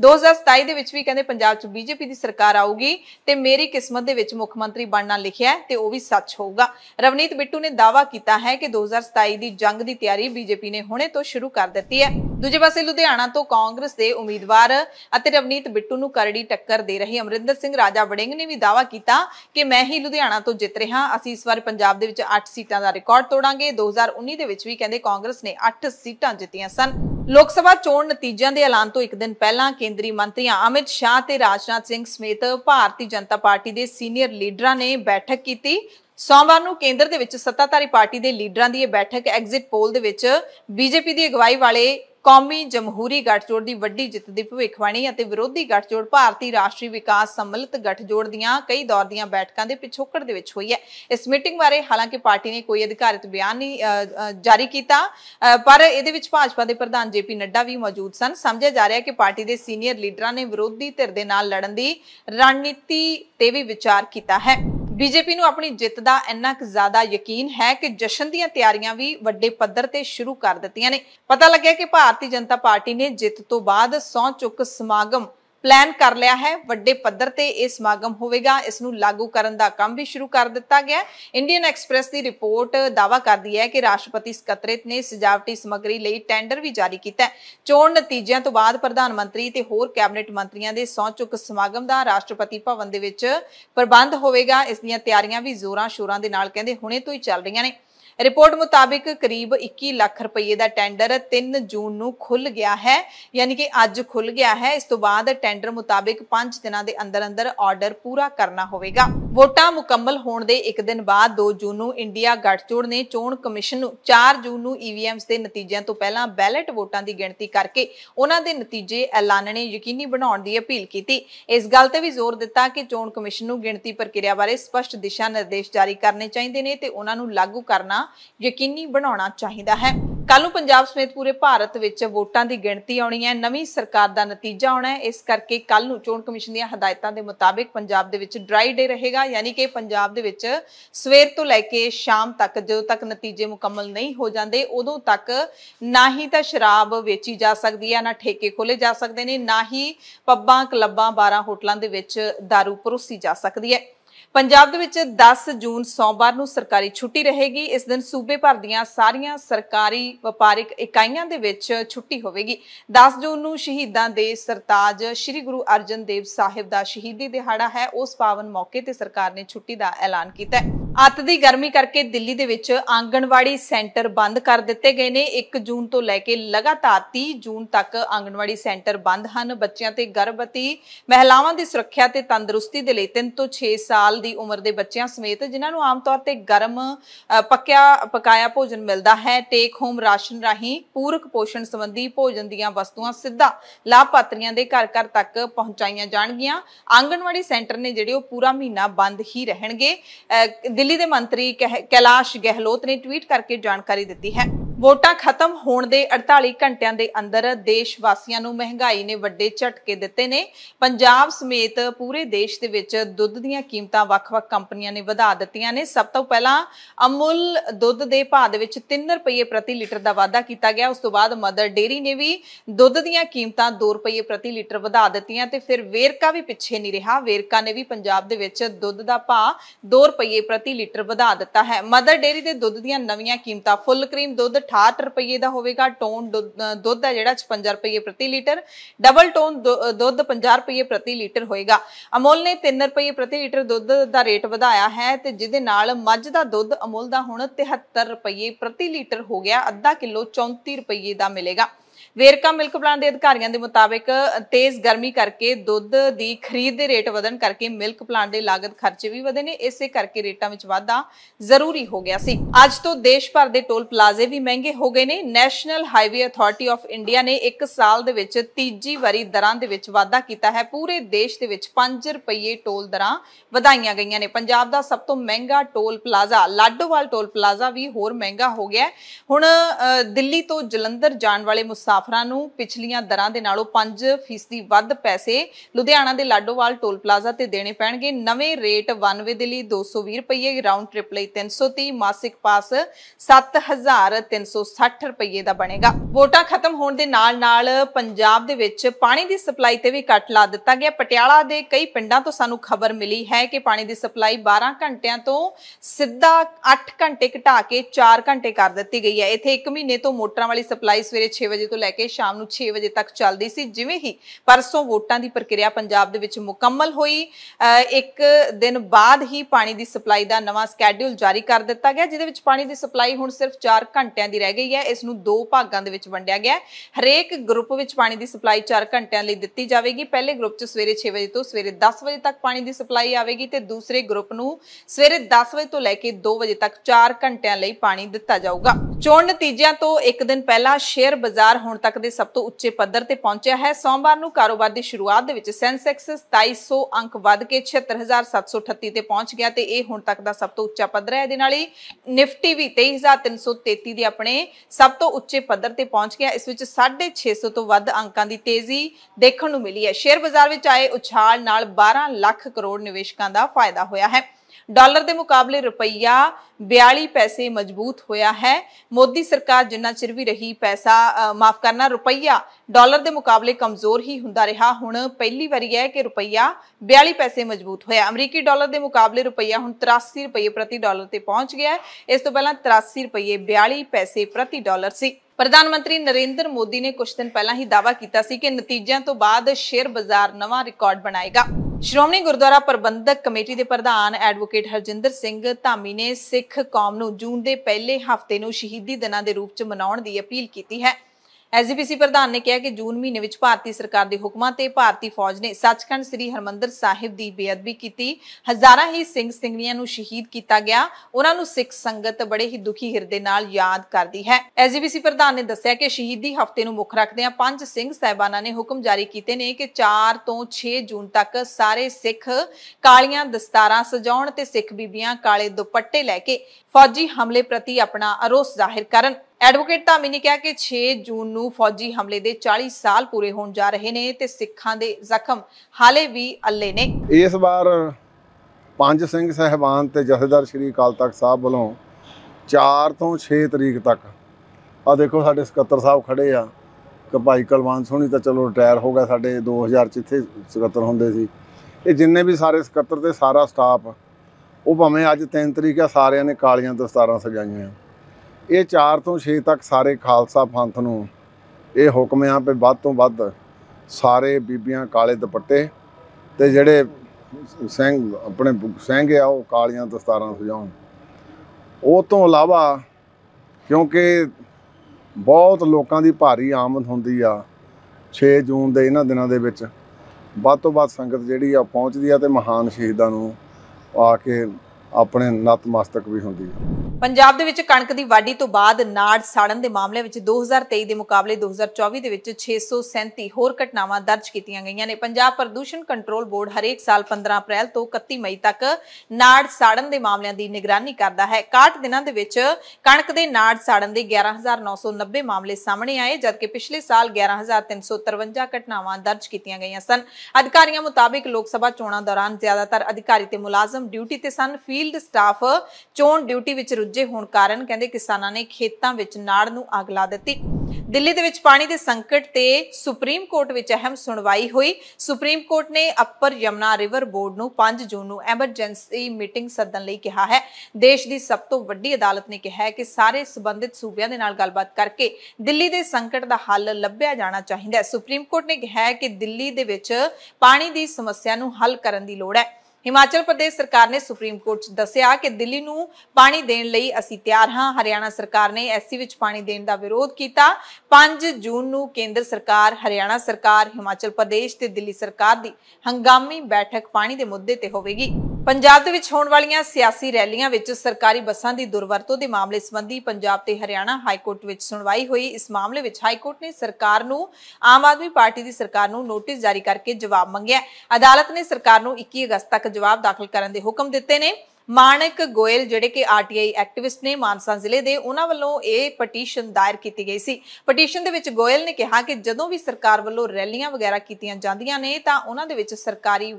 2027 ਦੇ ਵਿੱਚ ਵੀ ਕਹਿੰਦੇ ਪੰਜਾਬ 'ਚ ਬੀਜੇਪੀ ਦੀ ਸਰਕਾਰ ਆਊਗੀ ਤੇ ਮੇਰੀ ਕਿਸਮਤ ਦੇ ਵਿੱਚ ਮੁੱਖ ਮੰਤਰੀ ਬਣਨਾ ਲਿਖਿਆ ਹੈ ਤੇ ਉਹ ਵੀ ਸੱਚ ਹੋਊਗਾ ਰਵਨੀਤ ਬਿੱਟੂ ਨੇ ਦਾਵਾ ਕੀਤਾ ਹੈ ਕਿ 2027 ਦੀ ਜੰਗ ਦੀ ਤਿਆਰੀ ਬੀਜੇਪੀ ਨੇ ਹੁਣੇ ਤੋਂ ਸ਼ੁਰੂ ਕਰ ਦਿੱਤੀ ਹੈ ਦੂਜੇ ਪਾਸੇ ਲੁਧਿਆਣਾ ਤੋਂ ਕਾਂਗਰਸ ਦੇ ਉਮੀਦਵਾਰ ਅਤੇ ਰਵਨੀਤ ਬਿੱਟੂ ਨੂੰ ਕਰੜੀ ਟੱਕਰ ਦੇ ਰਹੇ ਅਮਰਿੰਦਰ ਸਿੰਘ ਰਾਜਾ ਵੜਿੰਗ ਨੇ ਵੀ ਦਾਵਾ ਕੀਤਾ ਕਿ ਮੈਂ ਹੀ ਲੁਧਿਆਣਾ ਤੋਂ ਜਿੱਤ ਰਿਹਾ ਅਸੀਂ ਇਸ ਵਾਰ ਪੰਜਾਬ ਦੇ ਵਿੱਚ 8 ਸੀਟਾਂ ਦਾ ਰਿਕਾਰਡ ਤੋੜਾਂਗੇ 2019 ਦੇ ਵਿੱਚ ਵੀ ਕਹਿੰਦੇ ਕਾਂਗਰਸ ਨੇ 8 ਸੀਟਾਂ ਜਿੱਤੀਆਂ ਸਨ ਲੋਕ ਸਭਾ ਚੋਣ ਨਤੀਜਿਆਂ ਦੇ ਐਲਾਨ ਤੋਂ ਇੱਕ ਦਿਨ ਪਹਿਲਾਂ ਕੇਂਦਰੀ ਮੰਤਰੀਆਂ ਅਮਿਤ ਸ਼ਾਹ ਤੇ ਰਾਜਨਾਥ ਸਿੰਘ ਸਮੇਤ ਭਾਰਤੀ ਜਨਤਾ ਪਾਰਟੀ ਦੇ ਸੀਨੀਅਰ ਲੀਡਰਾਂ ਨੇ ਬੈਠਕ ਕੀਤੀ ਸੋਮਵਾਰ ਨੂੰ ਕੇਂਦਰ ਦੇ ਵਿੱਚ ਸੱਤਾਧਾਰੀ ਪਾਰਟੀ ਦੇ ਲੀਡਰਾਂ ਦੀ ਇਹ ਬੈਠਕ ਐਗਜ਼ਿਟ ਪੋਲ ਦੇ ਵਿੱਚ ਬੀਜੇਪੀ ਦੀ ਅਗਵਾਈ ਵਾਲੇ ਕੌਮੀ ਜਮਹੂਰੀ ਗੱਠਜੋੜ ਦੀ ਵੱਡੀ ਜਿੱਤ ਦੀ ਭਵਿੱਖਬਾਣੀ ਅਤੇ ਵਿਰੋਧੀ ਗੱਠਜੋੜ ਭਾਰਤੀ ਰਾਸ਼ਟਰੀ ਵਿਕਾਸ ਸੰਮਲਿਤ ਗੱਠਜੋੜ ਦੀਆਂ ਕਈ ਦੌਰ ਦੀਆਂ ਬੈਠਕਾਂ ਦੇ ਪਿਛੋਕੜ ਦੇ ਵਿੱਚ ਹੋਈ ਹੈ ਇਸ ਮੀਟਿੰਗ ਬਾਰੇ ਹਾਲਾਂਕਿ ਪਾਰਟੀ ਨੇ ਕੋਈ ਅਧਿਕਾਰਿਤ ਬਿਆਨ ਨਹੀਂ ਜਾਰੀ ਕੀਤਾ ਪਰ ਇਹਦੇ ਵਿੱਚ ਭਾਜਪਾ ਦੇ ਪ੍ਰਧਾਨ ਜੇਪੀ ਨੱਡਾ ਵੀ ਮੌਜੂਦ ਸਨ ਸਮਝਿਆ ਜਾ ਰਿਹਾ ਹੈ ਕਿ ਪਾਰਟੀ ਦੇ ਸੀਨੀਅਰ ਲੀਡਰਾਂ ਨੇ ਵਿਰੋਧੀ ਧਿਰ ਦੇ ਨਾਲ ਲੜਨ ਦੀ ਰਣਨੀਤੀ ਤੇ ਵੀ ਵਿਚਾਰ ਕੀਤਾ ਹੈ ਬੀਜੇਪੀ ਨੂੰ ਆਪਣੀ ਜਿੱਤ ਦਾ ਇੰਨਾ ਕੁ ਜ਼ਿਆਦਾ ਯਕੀਨ ਹੈ ਕਿ ਜਸ਼ਨ ਦੀਆਂ ਤਿਆਰੀਆਂ ਵੀ ਵੱਡੇ ਪੱਧਰ ਤੇ ਸ਼ੁਰੂ ਕਰ ਦਿੱਤੀਆਂ ਨੇ ਪਤਾ ਲੱਗਿਆ ਕਿ ਭਾਰਤੀ ਜਨਤਾ ਪਾਰਟੀ ਨੇ ਜਿੱਤ ਤੋਂ ਬਾਅਦ ਸੌਂ ਚੁੱਕ ਸਮਾਗਮ ਪਲਾਨ ਕਰ ਲਿਆ ਹੈ ਵੱਡੇ ਪੱਧਰ ਤੇ ਇਹ ਸਮਾਗਮ ਹੋਵੇਗਾ ਇਸ ਨੂੰ ਲਾਗੂ ਕਰਨ ਦਾ ਕੰਮ ਵੀ ਸ਼ੁਰੂ ਕਰ ਦਿੱਤਾ ਗਿਆ ਇੰਡੀਅਨ ਐਕਸਪ੍ਰੈਸ ਦੀ ਰਿਪੋਰਟ ਦਾਵਾ ਕਰਦੀ ਹੈ ਕਿ ਰਾਸ਼ਟਰਪਤੀ ਸਕੱਤਰੇਤ ਨੇ ਸਜਾਵਟੀ ਸਮੱਗਰੀ ਲਈ ਟੈਂਡਰ ਵੀ ਜਾਰੀ ਕੀਤਾ ਚੋਣ ਨਤੀਜਿਆਂ ਤੋਂ ਬਾਅਦ ਪ੍ਰਧਾਨ ਮੰਤਰੀ ਤੇ ਹੋਰ ਕੈਬਨਿਟ ਮੰਤਰੀਆਂ ਦੇ ਸੌਂ ਚੁੱਕ ਸਮਾਗਮ ਦਾ ਰਾਸ਼ਟਰਪਤੀ ਭਵਨ ਦੇ ਵਿੱਚ ਪ੍ਰਬੰਧ ਹੋਵੇਗਾ ਇਸ ਦੀਆਂ ਤਿਆਰੀਆਂ ਵੀ ਜ਼ੋਰਾਂ ਸ਼ੋਰਾਂ ਦੇ ਨਾਲ ਕਹਿੰਦੇ ਹੁਣੇ ਤੋਂ ਹੀ ਚੱਲ ਰਹੀਆਂ ਨੇ ਰਿਪੋਰਟ ਮੁਤਾਬਿਕ ਕਰੀਬ 21 ਲੱਖ ਰੁਪਏ ਦਾ ਟੈਂਡਰ 3 ਜੂਨ ਨੂੰ ਖੁੱਲ ਗਿਆ ਹੈ ਯਾਨੀ ਕਿ ਅੱਜ ਖੁੱਲ ਗਿਆ ਹੈ ਇਸ ਤੋਂ ਬਾਅਦ ਟੈਂਡਰ ਮੁਤਾਬਿਕ 5 ਦਿਨਾਂ ਦੇ ਅੰਦਰ ਅੰਦਰ ਆਰਡਰ ਪੂਰਾ ਕਰਨਾ ਹੋਵੇਗਾ ਵੋਟਾਂ ਮੁਕੰਮਲ ਹੋਣ ਦੇ 1 ਦਿਨ ਬਾਅਦ 2 ਜੂਨ ਨੂੰ ਇੰਡੀਆ ਗੱਠਜੋੜ ਨੇ ਚੋਣ ਕਮਿਸ਼ਨ ਨੂੰ 4 ਜੂਨ ਨੂੰ ਈਵੀਐਮਸ ਦੇ ਨਤੀਜਿਆਂ ਤੋਂ ਪਹਿਲਾਂ ਬੈਲਟ ਵੋਟਾਂ ਦੀ ਗਿਣਤੀ ਕਰਕੇ ਉਹਨਾਂ ਦੇ ਨਤੀਜੇ ਐਲਾਨਣੇ ਯਕੀਨੀ ਬਣਾਉਣ ਦੀ ਅਪੀਲ ਕੀਤੀ ਇਸ ਗੱਲ ਤੇ ਵੀ ਜ਼ੋਰ ਦਿੱਤਾ ਕਿ ਚੋਣ ਕਮਿਸ਼ਨ ਨੂੰ ਗਿਣਤੀ ਪ੍ਰਕਿਰਿਆ ਬਾਰੇ ਸਪਸ਼ਟ ਦਿਸ਼ਾ ਨਿਰਦੇਸ਼ ਜਾਰੀ ਕਰਨੇ ਚਾਹੀਦੇ ਨੇ ਤੇ ਉਹਨਾਂ ਨੂੰ ਲਾਗੂ ਕਰਨਾ ਯਕੀਨੀ ਬਣਾਉਣਾ ਚਾਹੀਦਾ ਹੈ ਕੱਲ ਨੂੰ ਪੰਜਾਬ ਸਮੇਤ ਪੂਰੇ ਭਾਰਤ ਵਿੱਚ ਵੋਟਾਂ ਦੀ ਗਿਣਤੀ ਆਉਣੀ ਹੈ ਨਵੀਂ ਸਰਕਾਰ ਦਾ ਨਤੀਜਾ ਆਉਣਾ ਹੈ ਇਸ ਕਰਕੇ ਕੱਲ ਨੂੰ ਚੋਣ ਕਮਿਸ਼ਨ ਦੀਆਂ ਹਦਾਇਤਾਂ ਦੇ ਮੁਤਾਬਿਕ ਪੰਜਾਬ ਦੇ ਵਿੱਚ ਡਰਾਈ ਡੇ ਰਹੇਗਾ ਯਾਨੀ ਕਿ ਪੰਜਾਬ ਦੇ ਵਿੱਚ ਸਵੇਰ ਤੋਂ ਲੈ ਕੇ ਸ਼ਾਮ ਤੱਕ ਜਦੋਂ ਤੱਕ ਨਤੀਜੇ ਮੁਕੰਮਲ ਨਹੀਂ ਹੋ ਜਾਂਦੇ ਉਦੋਂ ਤੱਕ ਨਾ ਹੀ ਤਾਂ ਸ਼ਰਾਬ ਵੇਚੀ ਜਾ ਸਕਦੀ ਹੈ ਨਾ ਠੇਕੇ ਖੋਲੇ ਜਾ ਸਕਦੇ ਨੇ ਨਾ ਹੀ ਪੱਬਾਂ ਕਲੱਬਾਂ ਬਾਰਾਂ ਹੋਟਲਾਂ ਦੇ ਵਿੱਚ दारू ਪਰੋਸੀ ਜਾ ਸਕਦੀ ਹੈ ਪੰਜਾਬ ਦੇ ਵਿੱਚ 10 ਜੂਨ ਸੋਮਵਾਰ ਨੂੰ ਸਰਕਾਰੀ ਛੁੱਟੀ ਰਹੇਗੀ ਇਸ ਦਿਨ ਸੂਬੇ ਭਰ ਦੀਆਂ ਸਾਰੀਆਂ ਸਰਕਾਰੀ ਵਪਾਰਿਕ ਇਕਾਈਆਂ ਦੇ ਵਿੱਚ ਛੁੱਟੀ ਹੋਵੇਗੀ 10 ਜੂਨ ਨੂੰ ਸ਼ਹੀਦਾਂ ਦੇ ਸਰਤਾਜ ਸ੍ਰੀ ਗੁਰੂ ਅਰਜਨ ਦੇਵ ਸਾਹਿਬ ਦਾ ਸ਼ਹੀਦੀ ਦਿਹਾੜਾ ਹੈ ਉਸ ਪਾਵਨ ਮੌਕੇ ਤੇ ਸਰਕਾਰ ਨੇ ਛੁੱਟੀ ਦਾ ਐਲਾਨ ਕੀਤਾ ਹੈ ਅੱਤ ਦੀ ਗਰਮੀ ਕਰਕੇ ਦਿੱਲੀ ਦੇ ਵਿੱਚ ਆਂਗਣਵਾੜੀ ਸੈਂਟਰ ਬੰਦ ਕਰ ਦਿੱਤੇ ਗਏ ਨੇ 1 ਜੂਨ ਤੋਂ ਲੈ ਕੇ ਲਗਾਤਾਰ 30 ਜੂਨ ਤੱਕ ਆਂਗਣਵਾੜੀ ਸੈਂਟਰ ਬੰਦ ਹਨ ਬੱਚਿਆਂ ਤੇ ਗਰਭਵਤੀ ਮਹਿਲਾਵਾਂ ਦੀ ਸੁਰੱਖਿਆ ਤੇ ਤੰਦਰੁਸਤੀ ਦੇ ਲਈ 3 ਤੋਂ 6 ਸਾਲ ਦੀ ਉਮਰ ਦੇ ਬੱਚਿਆਂ ਸਮੇਤ ਜਿਨ੍ਹਾਂ ਨੂੰ ਆਮ ਤੌਰ ਤੇ ਗਰਮ ਪੱਕਿਆ ਪਕਾਇਆ ਭੋਜਨ ਮਿਲਦਾ ਹੈ ਟੇਕ ਹੋਮ ਰਾਸ਼ਨ ਰਾਹੀਂ ਪੂਰਕ ਪੋਸ਼ਣ ਸੰਬੰਧੀ ਭੋਜਨ ਦੀਆਂ ਵਸਤੂਆਂ ਸਿੱਧਾ ਲਾਭਪਾਤਰੀਆਂ ਦੇ ਘਰ ਘਰ ਤੱਕ ਪਹੁੰਚਾਈਆਂ ਜਾਣਗੀਆਂ ਆਂਗਣਵਾੜੀ ਸੈਂਟਰ ਨੇ ਜਿਹੜੇ ਉਹ ਪੂਰਾ ਮਹੀਨਾ ਬੰਦ ਹੀ ਰਹਿਣਗੇ ਦਿੱਲੀ ਦੇ ਮੰਤਰੀ ਕੈਲਾਸ਼ ਗਹਿਲੋਤ ਨੇ ਟਵੀਟ ਕਰਕੇ ਜਾਣਕਾਰੀ ਦਿੱਤੀ ਹੈ ਵੋਟਾਂ ਖਤਮ ਹੋਣ ਦੇ 48 ਘੰਟਿਆਂ ਦੇ ਅੰਦਰ ਦੇਸ਼ ਵਾਸੀਆਂ ਨੂੰ ਮਹਿੰਗਾਈ ਨੇ ਵੱਡੇ ਝਟਕੇ ਦਿੱਤੇ ਨੇ ਪੰਜਾਬ ਸਮੇਤ ਪੂਰੇ ਦੇਸ਼ ਦੇ ਵਿੱਚ ਦੁੱਧ ਦੀਆਂ ਕੀਮਤਾਂ ਵੱਖ-ਵੱਖ ਕੰਪਨੀਆਂ ਨੇ ਵਧਾ ਦਿੱਤੀਆਂ ਨੇ ਸਭ ਤੋਂ ਪਹਿਲਾਂ ਅਮੁੱਲ ਦੁੱਧ ਦੇ ਭਾਅ ਦੇ ਵਿੱਚ 3 ਰੁਪਏ ਪ੍ਰਤੀ ਲੀਟਰ ਦਾ ਵਾਧਾ ਕੀਤਾ ਗਿਆ ਉਸ ਤੋਂ ਬਾਅਦ ਮਦਰ ਡੇਰੀ ਨੇ ਵੀ ਦੁੱਧ ਦੀਆਂ ਕੀਮਤਾਂ 2 ਰੁਪਏ ਪ੍ਰਤੀ ਲੀਟਰ ਵਧਾ ਦਿੱਤੀਆਂ ਤੇ ਫਿਰ ਵੇਰਕਾ ਵੀ ਪਿੱਛੇ ਨਹੀਂ ਰਿਹਾ ਵੇਰਕਾ ਨੇ ਵੀ ਪੰਜਾਬ ਦੇ ਵਿੱਚ ਦੁੱਧ ਦਾ ਭਾਅ 2 ਰੁਪਏ ਪ੍ਰਤੀ ਲੀਟਰ ਵਧਾ ਦਿੱਤਾ ਹੈ ਮਦਰ ਡੇਰੀ ਦੇ ਦੁੱਧ ਦੀਆਂ ਨਵੀਆਂ ਕੀਮਤਾਂ ਫੁੱਲ ਕਰੀਮ ਦੁੱਧ 68 ਰੁਪਏ ਦਾ ਹੋਵੇਗਾ ਟੋਨ ਦੁੱਧ ਹੈ ਜਿਹੜਾ 56 ਰੁਪਏ ਪ੍ਰਤੀ ਲੀਟਰ ਡਬਲ ਟੋਨ ਦੁੱਧ 50 ਰੁਪਏ ਪ੍ਰਤੀ ਲੀਟਰ ਹੋਏਗਾ ਅਮੋਲ ਨੇ 3 ਰੁਪਏ ਪ੍ਰਤੀ ਲੀਟਰ ਦੁੱਧ ਦਾ ਰੇਟ ਵਧਾਇਆ ਹੈ ਤੇ ਜਿਹਦੇ ਨਾਲ ਮੱਝ ਦਾ ਦੁੱਧ ਅਮੋਲ ਦਾ ਹੁਣ 73 ਰੁਪਏ ਪ੍ਰਤੀ ਲੀਟਰ ਹੋ ਗਿਆ ਅੱਧਾ ਕਿਲੋ 34 ਰੁਪਏ ਦਾ ਮਿਲੇਗਾ ਵੇਰਕਾ ਮਿਲਕ ਪਲਾਂਟ ਦੇ ਅਧਿਕਾਰੀਆਂ ਦੇ ਮੁਤਾਬਕ ਤੇਜ਼ ਗਰਮੀ ਕਰਕੇ ਦੁੱਧ ਦੀ ਖਰੀਦ ਦੇ ਰੇਟ ਵਧਣ ਕਰਕੇ ਮਿਲਕ ਪਲਾਂਟ ਦੇ ਲਾਗਤ ਖਰਚੇ ਵੀ ਵਧੇ ਨੇ ਇਸੇ ਕਰਕੇ ਰੇਟਾਂ ਵਿੱਚ ਵਾਧਾ ਜ਼ਰੂਰੀ ਹੋ ਗਿਆ ਸੀ ਅੱਜ ਤੋਂ ਦੇਸ਼ ਭਰ ਦੇ ਟੋਲ ਪਲਾਜ਼ੇ ਵੀ ਮਹਿੰਗੇ ਹੋ ਗਏ ਨੇ National Highway Authority of India ਨੇ 1 ਸਾਲ ਦੇ ਵਿੱਚ ਤੀਜੀ ਵਾਰੀ ਦਰਾਂ ਦੇ ਵਿੱਚ ਵਾਧਾ ਕੀਤਾ ਹੈ ਪੂਰੇ ਦੇਸ਼ ਦੇ ਵਿੱਚ 5 ਰੁਪਏ ਟੋਲ ਦਰਾਂ ਵਧਾਈਆਂ ਗਈਆਂ ਨੇ ਪੰਜਾਬ ਦਾ ਸਭ ਤੋਂ ਮਹਿੰਗਾ toll plaza Ladowal toll plaza ਵੀ ਹੋਰ ਮਹਿੰਗਾ ਹੋ ਗਿਆ ਹੁਣ ਦਿੱਲੀ ਤੋਂ ਜਲੰਧਰ ਜਾਣ ਵਾਲੇ ਮੁਸਾਫ ਮੁਸਾਫਰਾਂ ਨੂੰ ਪਿਛਲੀਆਂ ਦਰਾਂ ਦੇ ਨਾਲੋਂ 5% ਵੱਧ ਪੈਸੇ ਲੁਧਿਆਣਾ ਦੇ ਲਾਡੋਵਾਲ ਟੋਲ ਪਲਾਜ਼ਾ ਤੇ ਦੇਣੇ ਪੈਣਗੇ ਨਵੇਂ ਰੇਟ ਵਨਵੇ ਦੇ ਲਈ 220 ਰੁਪਏ ਰਾਉਂਡ ਟ੍ਰਿਪ ਲਈ 330 ਮਾਸਿਕ ਪਾਸ 7360 ਰੁਪਏ ਦਾ ਬਣੇਗਾ ਵੋਟਾਂ ਖਤਮ ਹੋਣ ਦੇ ਨਾਲ-ਨਾਲ ਪੰਜਾਬ ਦੇ ਵਿੱਚ ਪਾਣੀ ਦੀ ਸਪਲਾਈ ਤੇ ਵੀ ਕੱਟ ਲਾ ਦਿੱਤਾ ਗਿਆ ਪਟਿਆਲਾ ਦੇ ਕਈ ਪਿੰਡਾਂ ਤੋਂ ਸਾਨੂੰ ਖਬਰ ਮਿਲੀ ਹੈ ਕਿ ਪਾਣੀ ਦੀ ਸਪਲਾਈ 12 ਘੰਟਿਆਂ ਤੋਂ ਸਿੱਧਾ 8 ਘੰਟੇ ਘਟਾ ਕੇ 4 ਘੰਟੇ ਕਰ ਦਿੱਤੀ ਗਈ ਹੈ ਇੱਥੇ 1 ਮਹੀਨੇ ਤੋਂ ਮੋਟਰਾਂ ਵਾਲੀ ਸਪਲਾਈ ਸਵੇਰੇ 6 ਵਜੇ ਤੋਂ ਲੈ ਕੇ ਸ਼ਾਮ ਨੂੰ 6 ਵਜੇ ਤੱਕ ਚੱਲਦੀ ਸੀ ਜਿਵੇਂ ਹੀ ਪਰਸੋਂ ਵੋਟਾਂ ਦੀ ਪ੍ਰਕਿਰਿਆ ਪੰਜਾਬ ਦੇ ਵਿੱਚ ਮੁਕੰਮਲ ਹੋਈ ਇੱਕ ਦਿਨ ਬਾਅਦ ਹੀ ਪਾਣੀ ਦੀ ਸਪਲਾਈ ਦਾ ਨਵਾਂ ਸਕੇਡਿਊਲ ਜਾਰੀ ਕਰ ਦਿੱਤਾ ਗਿਆ ਜਿਹਦੇ ਵਿੱਚ ਪਾਣੀ ਦੀ ਸਪਲਾਈ ਹੁਣ ਸਿਰਫ 4 ਘੰਟਿਆਂ ਦੀ ਰਹਿ ਗਈ ਹੈ ਇਸ ਨੂੰ ਦੋ ਭਾਗਾਂ ਦੇ ਵਿੱਚ ਵੰਡਿਆ ਗਿਆ ਹਰੇਕ ਗਰੁੱਪ ਵਿੱਚ ਪਾਣੀ ਦੀ ਸਪਲਾਈ 4 ਘੰਟਿਆਂ ਲਈ ਦਿੱਤੀ ਜਾਵੇਗੀ ਪਹਿਲੇ ਗਰੁੱਪ 'ਚ ਸਵੇਰੇ 6 ਵਜੇ ਤੋਂ ਸਵੇਰੇ 10 ਵਜੇ ਤੱਕ ਪਾਣੀ ਦੀ ਸਪਲਾਈ ਆਵੇਗੀ ਤੇ ਦੂਸਰੇ ਗਰੁੱਪ ਨੂੰ ਸਵੇਰੇ 10 ਵਜੇ ਤੋਂ ਲੈ ਕੇ 2 ਵਜੇ ਤੱਕ 4 ਘੰਟਿਆਂ ਲਈ ਪਾਣੀ ਦਿੱਤਾ ਜਾਊਗਾ ਚੋਣ ਨਤੀਜਿਆਂ ਤੋਂ ਇੱਕ ਦਿਨ ਪਹਿਲਾਂ ਸ਼ੇਅਰ ਬਾਜ਼ਾਰ ਹੁਣ ਤੱਕ ਦੇ ਸਭ ਤੋਂ ਉੱਚੇ ਪੱਧਰ ਤੇ ਪਹੁੰਚਿਆ ਹੈ ਸੋਮਵਾਰ ਨੂੰ ਕਾਰੋਬਾਰ ਦੀ ਸ਼ੁਰੂਆਤ ਦੇ ਵਿੱਚ ਸੈਂਸੈਕਸ 2700 ਅੰਕ ਵੱਧ ਕੇ 76738 ਤੇ ਪਹੁੰਚ ਗਿਆ ਤੇ ਇਹ ਹੁਣ ਤੱਕ ਦਾ ਸਭ ਤੋਂ ਉੱਚਾ ਪੱਧਰ ਹੈ ਇਹਦੇ ਨਾਲ ਹੀ ਨਿਫਟੀ ਵੀ 23333 ਦੇ ਆਪਣੇ ਸਭ ਤੋਂ ਉੱਚੇ ਪੱਧਰ ਤੇ ਪਹੁੰਚ ਗਿਆ ਇਸ ਵਿੱਚ 650 ਤੋਂ ਵੱਧ ਅੰਕਾਂ ਦੀ ਤੇਜ਼ੀ ਦੇਖਣ ਨੂੰ ਮਿਲੀ ਹੈ ਸ਼ੇਅਰ ਬਾਜ਼ਾਰ ਵਿੱਚ ਆਏ ਉਛਾਲ ਨਾਲ 12 ਲੱਖ ਕਰੋੜ ਨਿਵੇਸ਼ਕਾਂ ਦਾ ਫਾਇਦਾ ਹੋਇਆ ਹੈ ਡਾਲਰ ਦੇ ਮੁਕਾਬਲੇ ਰੁਪਈਆ 42 ਪੈਸੇ ਮਜ਼ਬੂਤ ਹੋਇਆ ਹੈ ਮੋਦੀ ਸਰਕਾਰ ਜਿੰਨਾ ਚਿਰ ਵੀ ਰਹੀ ਪੈਸਾ ਮਾਫ ਕਰਨਾ ਰੁਪਈਆ ਡਾਲਰ ਦੇ ਮੁਕਾਬਲੇ ਕਮਜ਼ੋਰ ਹੀ ਹੁੰਦਾ ਰਿਹਾ ਹੁਣ ਪਹਿਲੀ ਵਾਰੀ ਹੈ ਕਿ ਰੁਪਈਆ 42 ਪੈਸੇ ਮਜ਼ਬੂਤ ਹੋਇਆ ਅਮਰੀਕੀ ਡਾਲਰ ਦੇ ਮੁਕਾਬਲੇ ਰੁਪਈਆ ਹੁਣ 83 ਰੁਪਏ ਪ੍ਰਤੀ ਡਾਲਰ ਤੇ ਪਹੁੰਚ ਗਿਆ ਹੈ ਇਸ ਤੋਂ ਪਹਿਲਾਂ 83 ਰੁਪਏ 42 ਪੈਸੇ ਪ੍ਰਤੀ ਡਾਲਰ ਸੀ ਪ੍ਰਧਾਨ ਮੰਤਰੀ ਨਰਿੰਦਰ ਮੋਦੀ ਨੇ ਕੁਝ ਦਿਨ ਪਹਿਲਾਂ ਹੀ ਦਾਅਵਾ ਕੀਤਾ ਸੀ ਕਿ ਨਤੀਜਿਆਂ ਤੋਂ ਬਾਅਦ ਸ਼ੇਅਰ ਬਾਜ਼ਾਰ ਨਵਾਂ ਰਿਕਾਰਡ ਬਣਾਏਗਾ ਸ਼੍ਰੋਮਣੀ ਗੁਰਦੁਆਰਾ ਪ੍ਰਬੰਧਕ ਕਮੇਟੀ ਦੇ ਪ੍ਰਧਾਨ ਐਡਵੋਕੇਟ ਹਰਜਿੰਦਰ ਸਿੰਘ ਧਾਮੀ ਨੇ ਸਿੱਖ ਕੌਮ ਨੂੰ ਜੂਨ ਦੇ ਪਹਿਲੇ ਹਫ਼ਤੇ ਨੂੰ ਸ਼ਹੀਦੀ ਦਿਨਾਂ ਦੇ ਰੂਪ 'ਚ ਮਨਾਉਣ ਦੀ ਅਪੀਲ ਕੀਤੀ ਹੈ ਐਸਜੀਪੀਸੀ ਪ੍ਰਧਾਨ ਨੇ ਕਿਹਾ ਕਿ ਜੂਨ ਮਹੀਨੇ ਵਿੱਚ ਭਾਰਤੀ ਸਰਕਾਰ ਦੇ ਹੁਕਮਾਂ ਤੇ ਭਾਰਤੀ ਫੌਜ ਨੇ ਸੱਚਖੰਡ ਸ੍ਰੀ ਹਰਮੰਦਰ ਸਾਹਿਬ ਦੀ ਬੇਅਦਬੀ ਕੀਤੀ ਹਜ਼ਾਰਾਂ ਹੀ ਸਿੰਘ ਸਿੰਘਣੀਆਂ ਨੂੰ ਸ਼ਹੀਦ ਕੀਤਾ ਗਿਆ ਉਹਨਾਂ ਨੂੰ ਸਿੱਖ ਸੰਗਤ ਬੜੇ ਹੀ ਦੁਖੀ ਹਿਰਦੇ ਨਾਲ ਯਾਦ ਕਰਦੀ ਹੈ ਐਸਜੀਪੀਸੀ ਪ੍ਰਧਾਨ ਨੇ ਦੱਸਿਆ ਕਿ ਸ਼ਹੀਦੀ ਹਫ਼ਤੇ ਨੂੰ ਮੁੱਖ ਰੱਖਦੇ ਆ ਪੰਜ ਸਿੰਘ ਸਹਿਬਾਨਾਂ ਨੇ ਹੁਕਮ ਜਾਰੀ ਕੀਤੇ ਨੇ ਕਿ 4 ਤੋਂ 6 ਜੂਨ ਤੱਕ ਸਾਰੇ ਸਿੱਖ ਕਾਲੀਆਂ ਦਸਤਾਰਾਂ ਸਜਾਉਣ ਤੇ ਸਿੱਖ ਬੀਬੀਆਂ ਕਾਲੇ ਦੁਪੱਟੇ ਲੈ ਕੇ ਫੌਜੀ ਹਮਲੇ ਪ੍ਰਤੀ ਆਪਣਾ ਅਰੋਸ ਜ਼ਾਹਿਰ ਕਰਨ ਐਡਵੋਕੇਟ ਧਾਮੀ ਨੇ ਕਿਹਾ ਕਿ 6 ਜੂਨ ਨੂੰ ਫੌਜੀ ਹਮਲੇ ਦੇ 40 ਸਾਲ ਪੂਰੇ ਹੋਣ ਜਾ ਰਹੇ ਨੇ ਤੇ ਸਿੱਖਾਂ ਦੇ ਜ਼ਖਮ ਹਾਲੇ ਵੀ ਅੱਲੇ ਨੇ ਇਸ ਵਾਰ ਪੰਜ ਸਿੰਘ ਸਹਿਬਾਨ ਤੇ ਜਥੇਦਾਰ ਸ਼੍ਰੀ ਅਕਾਲ ਤਖਤ ਸਾਹਿਬ ਵੱਲੋਂ 4 ਤੋਂ 6 ਤਰੀਕ ਤੱਕ ਆ ਦੇਖੋ ਸਾਡੇ ਸਕੱਤਰ ਸਾਹਿਬ ਖੜੇ ਆ ਕਿ ਭਾਈ ਕਲਵਾਨ ਸੋਹਣੀ ਤਾਂ ਚਲੋ ਰਿਟਾਇਰ ਹੋ ਗਿਆ ਸਾਡੇ 2000 ਚ ਇੱਥੇ ਸਕੱਤਰ ਹੁੰਦੇ ਸੀ ਇਹ ਜਿੰਨੇ ਵੀ ਸਾਰੇ ਸਕੱਤਰ ਤੇ ਸਾਰਾ ਸਟਾਫ ਉਹ ਭਾਵੇਂ ਅੱਜ 3 ਤਰੀਕ ਆ ਸਾਰਿਆਂ ਨੇ ਕਾਲੀਆਂ ਦਸਤਾਰਾਂ ਸਜਾਈਆਂ ਆ ਇਹ 4 ਤੋਂ 6 ਤੱਕ ਸਾਰੇ ਖਾਲਸਾ ਪੰਥ ਨੂੰ ਇਹ ਹੁਕਮ ਆ ਵੀ ਵੱਧ ਤੋਂ ਵੱਧ ਸਾਰੇ ਬੀਬੀਆਂ ਕਾਲੇ ਦੁਪੱਟੇ ਤੇ ਜਿਹੜੇ ਸਿੰਘ ਆਪਣੇ ਸਿੰਘ ਆ ਉਹ ਕਾਲੀਆਂ ਦਸਤਾਰਾਂ ਸਜਾਉਣ ਉਹ ਤੋਂ ਇਲਾਵਾ ਕਿਉਂਕਿ ਬਹੁਤ ਲੋਕਾਂ ਦੀ ਭਾਰੀ ਆਮਦ ਹੁੰਦੀ ਆ 6 ਜੂਨ ਦੇ ਇਹਨਾਂ ਦਿਨਾਂ ਦੇ ਵਿੱਚ ਵੱਧ ਤੋਂ ਵੱਧ ਸੰਗਤ ਜਿਹੜੀ ਆ ਪਹੁੰਚਦੀ ਆ ਤੇ ਮਹਾਨ ਸ਼ਹੀਦਾਂ ਨੂੰ ਆ ਕੇ ਆਪਣੇ ਨਤਮਸਤਕ ਵੀ ਹੁੰਦੀ ਹੈ ਪੰਜਾਬ ਦੇ ਵਿੱਚ ਕਣਕ ਦੀ ਵਾਢੀ ਤੋਂ ਬਾਅਦ ਨਾੜ ਸਾੜਨ ਦੇ ਮਾਮਲੇ ਵਿੱਚ 2023 ਦੇ ਮੁਕਾਬਲੇ 2024 ਦੇ ਵਿੱਚ 637 ਹੋਰ ਘਟਨਾਵਾਂ ਦਰਜ ਕੀਤੀਆਂ ਗਈਆਂ ਨੇ ਪੰਜਾਬ ਪ੍ਰਦੂਸ਼ਣ ਕੰਟਰੋਲ ਬੋਰਡ ਹਰੇਕ ਸਾਲ 15 ਅਪ੍ਰੈਲ ਤੋਂ 31 ਮਈ ਤੱਕ ਨਾੜ ਸਾੜਨ ਦੇ ਮਾਮਲਿਆਂ ਦੀ ਨਿਗਰਾਨੀ ਕਰਦਾ ਹੈ 61 ਦਿਨਾਂ ਦੇ ਵਿੱਚ ਕਣਕ ਦੇ ਨਾੜ ਸਾੜਨ ਦੇ 11990 ਮਾਮਲੇ ਸਾਹਮਣੇ ਆਏ ਜਦਕਿ ਪਿਛਲੇ ਸਾਲ 11353 ਘਟਨਾਵਾਂ ਦਰਜ ਕੀਤੀਆਂ ਗਈਆਂ ਸਨ ਅਧਿਕਾਰੀਆਂ ਮੁਤਾਬਕ ਲੋਕ ਸਭਾ ਚੋਣਾਂ ਦੌਰਾਨ ਜ਼ਿਆਦਾਤਰ ਅਧਿਕਾਰੀ ਤੇ ਮੁਲਾਜ਼ਮ ਡਿਊਟੀ ਤੇ ਸਨ ਫੀਲ ਫੀਲਡ ਸਟਾਫ ਚੋਣ ਡਿਊਟੀ ਵਿੱਚ ਰੁੱਝੇ ਹੋਣ ਕਾਰਨ ਕਹਿੰਦੇ ਕਿਸਾਨਾਂ ਨੇ ਖੇਤਾਂ ਵਿੱਚ ਨਾੜ ਨੂੰ ਅੱਗ ਲਾ ਦਿੱਤੀ ਦਿੱਲੀ ਦੇ ਵਿੱਚ ਪਾਣੀ ਦੇ ਸੰਕਟ ਤੇ ਸੁਪਰੀਮ ਕੋਰਟ ਵਿੱਚ ਅਹਿਮ ਸੁਣਵਾਈ ਹੋਈ ਸੁਪਰੀਮ ਕੋਰਟ ਨੇ ਅਪਰ ਯਮਨਾ ਰਿਵਰ ਬੋਰਡ ਨੂੰ 5 ਜੂਨ ਨੂੰ ਐਮਰਜੈਂਸੀ ਮੀਟਿੰਗ ਸੱਦਣ ਲਈ ਕਿਹਾ ਹੈ ਦੇਸ਼ ਦੀ ਸਭ ਤੋਂ ਵੱਡੀ ਅਦਾਲਤ ਨੇ ਕਿਹਾ ਹੈ ਕਿ ਸਾਰੇ ਸਬੰਧਿਤ ਸੂਬਿਆਂ ਦੇ ਨਾਲ ਗੱਲਬਾਤ ਕਰਕੇ ਦਿੱਲੀ ਦੇ ਸੰਕਟ ਦਾ ਹੱਲ ਲੱਭਿਆ ਜਾਣਾ ਚਾਹੀਦਾ ਹੈ ਸੁਪਰੀਮ ਕੋਰਟ ਨੇ ਕਿਹਾ ਹੈ ਕਿ ਦਿੱਲੀ ਦੇ ਵਿੱਚ ਪਾਣੀ ਦੀ ਸਮੱਸਿਆ ਨੂੰ ਹੱਲ ਕਰਨ ਦੀ ਲੋੜ ਹੈ ਹਿਮਾਚਲ ਪ੍ਰਦੇਸ਼ ਸਰਕਾਰ ਨੇ ਸੁਪਰੀਮ ਕੋਰਟ 'ਚ ਦੱਸਿਆ ਕਿ ਦਿੱਲੀ ਨੂੰ ਪਾਣੀ ਦੇਣ ਲਈ ਅਸੀਂ ਤਿਆਰ ਹਾਂ ਹਰਿਆਣਾ ਸਰਕਾਰ ਨੇ ਐਸਸੀ ਵਿੱਚ ਪਾਣੀ ਦੇਣ ਦਾ ਵਿਰੋਧ ਕੀਤਾ 5 ਜੂਨ ਨੂੰ ਕੇਂਦਰ ਸਰਕਾਰ ਹਰਿਆਣਾ ਸਰਕਾਰ ਹਿਮਾਚਲ ਪ੍ਰਦੇਸ਼ ਤੇ ਦਿੱਲੀ ਸਰਕਾਰ ਦੀ ਹੰਗਾਮੀ ਬੈਠਕ ਪਾਣੀ ਦੇ ਮੁੱਦੇ ਤੇ ਹੋਵੇਗੀ ਪੰਜਾਬ ਦੇ ਵਿੱਚ ਹੋਣ ਵਾਲੀਆਂ ਸਿਆਸੀ ਰੈਲੀਆਂ ਵਿੱਚ ਸਰਕਾਰੀ ਬੱਸਾਂ ਦੀ ਦੁਰਵਰਤੋਂ ਦੇ ਮਾਮਲੇ ਸੰਬੰਧੀ ਪੰਜਾਬ ਤੇ ਹਰਿਆਣਾ ਹਾਈ ਕੋਰਟ ਵਿੱਚ ਸੁਣਵਾਈ ਹੋਈ ਇਸ ਮਾਮਲੇ ਵਿੱਚ ਹਾਈ ਕੋਰਟ ਨੇ ਸਰਕਾਰ ਨੂੰ ਆਮ ਆਦਮੀ ਪਾਰਟੀ ਦੀ ਸਰਕਾਰ ਨੂੰ ਨੋਟਿਸ ਜਾਰੀ ਕਰਕੇ ਜਵਾਬ ਮੰਗਿਆ ਅਦਾਲਤ ਨੇ ਸਰਕਾਰ ਨੂੰ 21 ਅਗਸਤ ਤੱਕ ਜਵਾਬ ਦਾਖਲ ਕਰਨ ਦੇ ਹੁਕਮ ਦਿੱਤੇ ਨੇ ਮਾਨਕ ਗੋਇਲ ਜਿਹੜੇ ਕਿ ਆਰਟੀਆਈ ਐਕਟਿਵਿਸਟ ਨੇ ਮਾਨਸਾ ਜ਼ਿਲ੍ਹੇ ਦੇ ਉਹਨਾਂ ਵੱਲੋਂ ਇਹ ਪਟੀਸ਼ਨ ਦਾਇਰ ਕੀਤੀ ਗਈ ਸੀ ਪਟੀਸ਼ਨ ਦੇ ਵਿੱਚ ਗੋਇਲ ਨੇ ਕਿਹਾ ਕਿ ਜਦੋਂ ਵੀ ਸਰਕਾਰ ਵੱਲੋਂ ਰੈਲੀਆਂ ਵਗੈਰਾ ਕੀਤੀਆਂ ਜਾਂਦੀਆਂ ਨੇ ਤਾਂ ਉਹਨਾਂ ਦੇ ਵਿੱਚ ਸਰਕਾਰੀ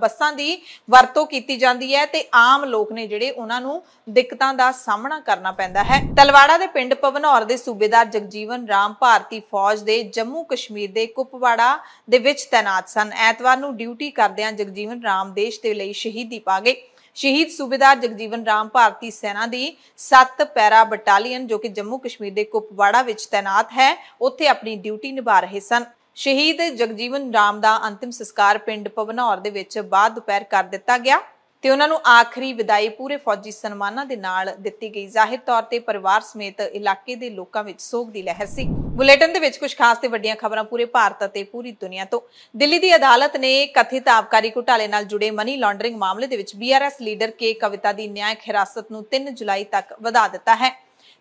ਬੱਸਾਂ ਦੀ ਵਰਤੋਂ ਕੀਤੀ ਜਾਂਦੀ ਹੈ ਤੇ ਆਮ ਲੋਕ ਨੇ ਜਿਹੜੇ ਉਹਨਾਂ ਨੂੰ ਦਿੱਕਤਾਂ ਦਾ ਸਾਹਮਣਾ ਕਰਨਾ ਪੈਂਦਾ ਹੈ ਤਲਵਾੜਾ ਦੇ ਪਿੰਡ ਪਵਨੌਰ ਦੇ ਸੂਬੇਦਾਰ ਜਗਜੀਵਨ ਰਾਮ ਭਾਰਤੀ ਫੌਜ ਦੇ ਜੰਮੂ ਕਸ਼ਮੀਰ ਦੇ ਕੁਪਵਾੜਾ ਦੇ ਵਿੱਚ ਤਾਇਨਾਤ ਸਨ ਐਤਵਾਰ ਨੂੰ ਡਿਊਟੀ ਕਰਦਿਆਂ ਜਗਜੀਵਨ ਰਾਮ ਦੇਸ਼ ਦੇ ਲਈ ਸ਼ਹੀਦੀ ਪਾ ਗਏ ਸ਼ਹੀਦ ਸੂਬੇਦਾਰ ਜਗਜੀਵਨ ਰਾਮ ਭਾਰਤੀ ਸੈਨਾ ਦੀ 7 ਪੈਰਾ ਬਟਾਲੀਅਨ ਜੋ ਕਿ ਜੰਮੂ ਕਸ਼ਮੀਰ ਦੇ ਕੁਪਵਾੜਾ ਵਿੱਚ ਤਾਇਨਾਤ ਹੈ ਉੱਥੇ ਆਪਣੀ ਡਿਊਟੀ ਨਿਭਾ ਰਹੇ ਸਨ ਸ਼ਹੀਦ ਜਗਜੀਵਨ ਰਾਮ ਦਾ ਅੰਤਿਮ ਸੰਸਕਾਰ ਪਿੰਡ ਪਵਨੌਰ ਦੇ ਵਿੱਚ ਬਾਅਦ ਦੁਪਹਿਰ ਕਰ ਦਿੱਤਾ ਗਿਆ ਤੇ ਉਹਨਾਂ ਨੂੰ ਆਖਰੀ ਵਿਦਾਈ ਪੂਰੇ ਫੌਜੀ ਸਨਮਾਨਾਂ ਦੇ ਨਾਲ ਦਿੱਤੀ ਗਈ ਜ਼ਾਹਿਰ ਤੌਰ ਤੇ ਪਰਿਵਾਰ ਸਮੇਤ ਇਲਾਕੇ ਦੇ ਲੋਕਾਂ ਵਿੱਚ ਸੋਗ ਦੀ ਲਹਿਰ ਸੀ ਬੁਲੇਟਿਨ ਦੇ ਵਿੱਚ ਕੁਝ ਖਾਸ ਤੇ ਵੱਡੀਆਂ ਖਬਰਾਂ ਪੂਰੇ ਭਾਰਤ ਅਤੇ ਪੂਰੀ ਦੁਨੀਆ ਤੋਂ ਦਿੱਲੀ ਦੀ ਅਦਾਲਤ ਨੇ ਕਥਿਤ ਆਪਕਾਰੀ ਘੁਟਾਲੇ ਨਾਲ ਜੁੜੇ ਮਨੀ ਲਾਂਡਰਿੰਗ ਮਾਮਲੇ ਦੇ ਵਿੱਚ ਬੀਆਰਐਸ ਲੀਡਰ ਕੇ ਕਵਿਤਾ ਦੀ ਨਿਆਇਕ ਹਿਰਾਸਤ ਨੂੰ 3 ਜੁਲਾਈ ਤੱਕ ਵਧਾ ਦਿੱਤਾ ਹੈ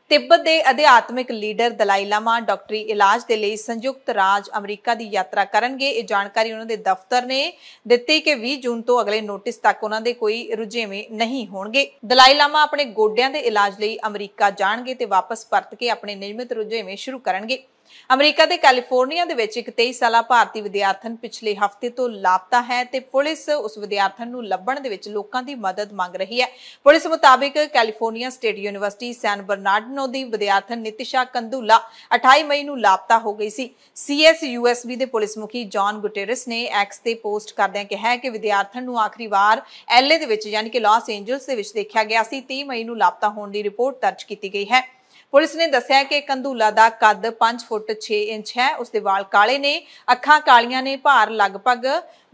ਤਿੱਬਤ ਦੇ ਅਧਿਆਤਮਿਕ ਲੀਡਰ ਦਲਾਈ ਲਾਮਾ ਡਾਕਟਰੀ ਇਲਾਜ ਦੇ ਲਈ ਸੰਯੁਕਤ ਰਾਜ ਅਮਰੀਕਾ ਦੀ ਯਾਤਰਾ ਕਰਨਗੇ ਇਹ ਜਾਣਕਾਰੀ ਉਹਨਾਂ ਦੇ ਦਫ਼ਤਰ ਨੇ ਦਿੱਤੀ ਕਿ 20 ਜੂਨ ਤੋਂ ਅਗਲੇ ਨੋਟਿਸ ਤੱਕ ਉਹਨਾਂ ਦੇ ਕੋਈ ਰੁਝੇਵੇਂ ਨਹੀਂ ਹੋਣਗੇ ਦਲਾਈ ਲਾਮਾ ਆਪਣੇ ਗੋਡਿਆਂ ਦੇ ਇਲਾਜ ਲਈ ਅਮਰੀਕਾ ਜਾਣਗੇ ਤੇ ਵਾਪਸ ਪਰਤ ਕੇ ਆਪਣੇ ਨਿਯਮਿਤ ਰੁਝੇਵੇਂ ਸ਼ੁਰੂ ਕਰਨਗੇ ਅਮਰੀਕਾ ਦੇ ਕੈਲੀਫੋਰਨੀਆ ਦੇ ਵਿੱਚ ਇੱਕ 23 ਸਾਲਾ ਭਾਰਤੀ ਵਿਦਿਆਰਥਣ ਪਿਛਲੇ ਹਫ਼ਤੇ ਤੋਂ ਲਾਪਤਾ ਹੈ ਤੇ ਪੁਲਿਸ ਉਸ ਵਿਦਿਆਰਥਣ ਨੂੰ ਲੱਭਣ ਦੇ ਵਿੱਚ ਲੋਕਾਂ ਦੀ ਮਦਦ ਮੰਗ ਰਹੀ ਹੈ ਪੁਲਿਸ ਮੁਤਾਬਕ California State University San Bernardino ਦੀ ਵਿਦਿਆਰਥਣ ਨਿਤਿਸ਼ਾ ਕੰਦੂਲਾ 28 ਮਈ ਨੂੰ ਲਾਪਤਾ ਹੋ ਗਈ ਸੀ ਸੀਐਸਯੂਐਸਬੀ ਦੇ ਪੁਲਿਸ ਮੁਖੀ ਜੌਨ ਗੁਟੇਰਸ ਨੇ ਐਕਸ ਤੇ ਪੋਸਟ ਕਰਦਿਆਂ ਕਿਹਾ ਕਿ ਵਿਦਿਆਰਥਣ ਨੂੰ ਆਖਰੀ ਵਾਰ ਐਲਏ ਦੇ ਵਿੱਚ ਯਾਨੀ ਕਿ ਲਾਸ ਐਂਜਲਸ ਦੇ ਵਿੱਚ ਦੇਖਿਆ ਗਿਆ ਸੀ 30 ਮਈ ਨੂੰ ਲਾਪਤਾ ਹੋਣ ਦੀ ਰਿਪੋਰਟ ਦਰਜ ਕੀਤੀ ਗਈ ਹੈ ਪੁਲਿਸ ਨੇ ਦੱਸਿਆ ਕਿ ਕੰਦੂਲਾ ਦਾ ਕੱਦ 5 ਫੁੱਟ 6 ਇੰਚ ਹੈ ਉਸ ਦੇ ਵਾਲ ਕਾਲੇ ਨੇ ਅੱਖਾਂ ਕਾਲੀਆਂ ਨੇ ਭਾਰ ਲਗਭਗ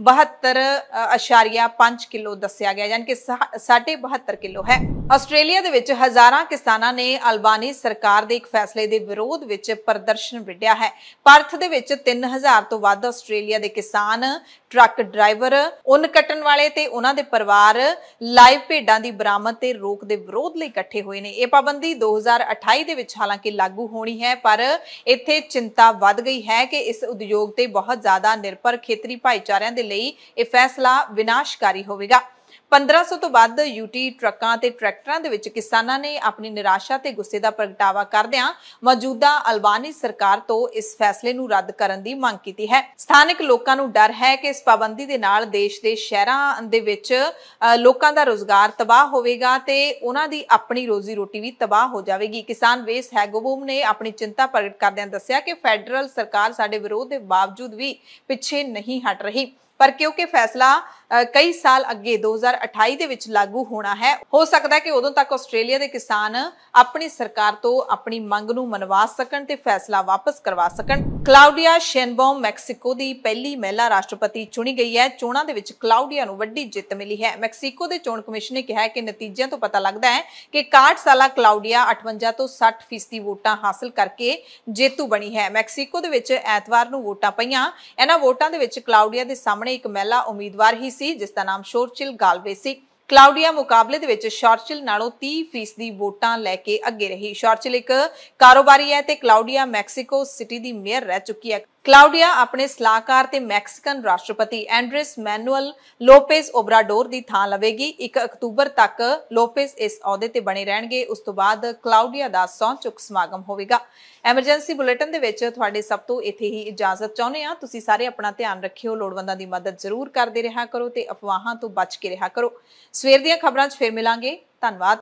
72.5 ਕਿਲੋ ਦੱਸਿਆ ਗਿਆ ਯਾਨੀ ਕਿ 72.5 ਕਿਲੋ ਹੈ ਆਸਟ੍ਰੇਲੀਆ ਦੇ ਵਿੱਚ ਹਜ਼ਾਰਾਂ ਕਿਸਾਨਾਂ ਨੇ ਅਲਬਾਨੀ ਸਰਕਾਰ ਦੇ ਇੱਕ ਫੈਸਲੇ ਦੇ ਵਿਰੋਧ ਵਿੱਚ ਪ੍ਰਦਰਸ਼ਨ ਵਿੱਢਿਆ ਹੈ ਪਰਥ ਦੇ ਵਿੱਚ 3000 ਤੋਂ ਵੱਧ ਆਸਟ੍ਰੇਲੀਆ ਦੇ ਕਿਸਾਨ ਟਰੱਕ ਡਰਾਈਵਰ ਉਨ ਕੱਟਣ ਵਾਲੇ ਤੇ ਉਹਨਾਂ ਦੇ ਪਰਿਵਾਰ ਲਾਈਵ ਭੇਡਾਂ ਦੀ ਬਰਾਮਦ ਤੇ ਰੋਕ ਦੇ ਵਿਰੋਧ ਲਈ ਇਕੱਠੇ ਹੋਏ ਨੇ ਇਹ ਪਾਬੰਦੀ 2028 ਦੇ ਵਿੱਚ ਹਾਲਾਂਕਿ ਲਾਗੂ ਹੋਣੀ ਹੈ ਪਰ ਇੱਥੇ ਚਿੰਤਾ ਵੱਧ ਗਈ ਹੈ ਕਿ ਇਸ ਉਦਯੋਗ ਤੇ ਬਹੁਤ ਜ਼ਿਆਦਾ ਨਿਰਭਰ ਖੇਤਰੀ ਭਾਈਚਾਰਿਆਂ ਦੇ ਲਈ ਇਹ ਫੈਸਲਾ ਵਿਨਾਸ਼ਕਾਰੀ ਹੋਵੇਗਾ 1500 ਤੋਂ ਵੱਧ ਯੂਟੀ ਟਰੱਕਾਂ ਤੇ ਟਰੈਕਟਰਾਂ ਦੇ ਵਿੱਚ ਕਿਸਾਨਾਂ ਨੇ ਆਪਣੀ ਨਿਰਾਸ਼ਾ ਤੇ ਗੁੱਸੇ ਦਾ ਪ੍ਰਗਟਾਵਾ ਕਰਦਿਆਂ ਮੌਜੂਦਾ ਅਲਬਾਨੀ ਸਰਕਾਰ ਤੋਂ ਇਸ ਫੈਸਲੇ ਨੂੰ ਰੱਦ ਕਰਨ ਦੀ ਮੰਗ ਕੀਤੀ ਹੈ ਸਥਾਨਕ ਲੋਕਾਂ ਨੂੰ ਡਰ ਹੈ ਕਿ ਇਸ ਪਾਬੰਦੀ ਦੇ ਨਾਲ ਦੇਸ਼ ਦੇ ਸ਼ਹਿਰਾਂ ਦੇ ਵਿੱਚ ਲੋਕਾਂ ਦਾ ਰੋਜ਼ਗਾਰ ਤਬਾਹ ਹੋਵੇਗਾ ਤੇ ਉਹਨਾਂ ਦੀ ਆਪਣੀ ਰੋਜ਼ੀ ਰੋਟੀ ਵੀ ਤਬਾਹ ਹੋ ਜਾਵੇਗੀ ਕਿਸਾਨ ਵੇਸ ਹੈਗੋਬੂਮ ਨੇ ਆਪਣੀ ਚਿੰਤਾ ਪ੍ਰਗਟ ਕਰਦਿਆਂ ਦੱਸਿਆ ਕਿ ਫੈਡਰਲ ਸਰਕਾਰ ਸਾਡੇ ਵਿਰੋਧ ਦੇ ਬਾਵਜੂਦ ਵੀ ਪਿੱਛੇ ਨਹੀਂ ਹਟ ਰਹੀ ਪਰ ਕਿਉਂਕਿ ਫੈਸਲਾ ਕਈ ਸਾਲ ਅੱਗੇ 2028 ਦੇ ਵਿੱਚ ਲਾਗੂ ਹੋਣਾ ਹੈ ਹੋ ਸਕਦਾ ਹੈ ਕਿ ਉਦੋਂ ਤੱਕ ਆਸਟ੍ਰੇਲੀਆ ਦੇ ਕਿਸਾਨ ਆਪਣੀ ਸਰਕਾਰ ਤੋਂ ਆਪਣੀ ਮੰਗ ਨੂੰ ਮਨਵਾ ਸਕਣ ਤੇ ਫੈਸਲਾ ਵਾਪਸ ਕਰਵਾ ਸਕਣ ਕਲਾਉਡੀਆ ਸ਼ੈਨਬੌਮ ਮੈਕਸੀਕੋ ਦੀ ਪਹਿਲੀ ਮਹਿਲਾ ਰਾਸ਼ਟਰਪਤੀ ਚੁਣੀ ਗਈ ਹੈ ਚੋਣਾਂ ਦੇ ਵਿੱਚ ਕਲਾਉਡੀਆ ਨੂੰ ਵੱਡੀ ਜਿੱਤ ਮਿਲੀ ਹੈ ਮੈਕਸੀਕੋ ਦੇ ਚੋਣ ਕਮਿਸ਼ਨ ਨੇ ਕਿਹਾ ਹੈ ਕਿ ਨਤੀਜਿਆਂ ਤੋਂ ਪਤਾ ਲੱਗਦਾ ਹੈ ਕਿ 61 ਸਾਲਾ ਕਲਾਉਡੀਆ 58 ਤੋਂ 60% ਵੋਟਾਂ ਹਾਸਲ ਕਰਕੇ ਜੇਤੂ ਬਣੀ ਹੈ ਮੈਕਸੀਕੋ ਦੇ ਵਿੱਚ ਐਤਵਾਰ ਨੂੰ ਵੋਟਾਂ ਪਈਆਂ ਇਹਨਾਂ ਵੋਟਾਂ ਦੇ ਵਿੱਚ ਕਲਾਉਡੀਆ ਦੇ ਸਾਹਮਣੇ ਇੱਕ ਮਹਿਲਾ ਉਮੀਦਵਾਰ ਹੀ ਸੀ ਜਿਸ ਦਾ ਨਾਮ ਸ਼ੋਰਚਿਲ ਗਾਲਵੇ ਸੀ ਕਲਾਉਡੀਆ ਮੁਕਾਬਲੇ ਦੇ ਵਿੱਚ ਸ਼ੋਰਚਿਲ ਨਾਲੋਂ 30% ਦੀ ਵੋਟਾਂ ਲੈ ਕੇ ਅੱਗੇ ਰਹੀ ਸ਼ੋਰਚਿਲ ਇੱਕ ਕਾਰੋਬਾਰੀ ਹੈ ਤੇ ਕਲਾਉਡੀਆ ਮੈਕਸੀਕੋ ਸਿਟੀ ਦੀ ਮੇਅਰ ਰਹਿ ਚੁੱਕੀ ਹੈ ਕਲਾਉਡੀਆ ਆਪਣੇ ਸਲਾਹਕਾਰ ਤੇ ਮੈਕਸੀਕਨ ਰਾਸ਼ਟਰਪਤੀ ਐਂਡਰੇਸ ਮੈਨੂਅਲ ਲੋਪੇਜ਼ ਓਬਰਾਡੋਰ ਦੀ ਥਾਂ ਲਵੇਗੀ 1 ਅਕਤੂਬਰ ਤੱਕ ਲੋਪੇਜ਼ ਇਸ ਅਹੁਦੇ ਤੇ ਬਣੇ ਰਹਿਣਗੇ ਉਸ ਤੋਂ ਬਾਅਦ ਕਲਾਉਡੀਆ ਦਾ ਸੌਂ ਚੁੱਕ ਸਮਾਗਮ ਹੋਵੇਗਾ ਐਮਰਜੈਂਸੀ ਬੁਲੇਟਿਨ ਦੇ ਵਿੱਚ ਤੁਹਾਡੇ ਸਭ ਤੋਂ ਇੱਥੇ ਹੀ ਇਜਾਜ਼ਤ ਚਾਹੁੰਦੇ ਆ ਤੁਸੀਂ ਸਾਰੇ ਆਪਣਾ ਧਿਆਨ ਰੱਖਿਓ ਲੋੜਵੰਦਾਂ ਦੀ ਮਦਦ ਜ਼ਰੂਰ ਕਰਦੇ ਰਿਹਾ ਕਰੋ ਤੇ ਅਫਵਾਹਾਂ ਤੋਂ ਬਚ ਕੇ ਰਿਹਾ ਕਰੋ ਸਵੇਰ ਦੀਆਂ ਖਬਰਾਂ 'ਚ ਫੇਰ ਮਿਲਾਂਗੇ ਧੰਨਵਾਦ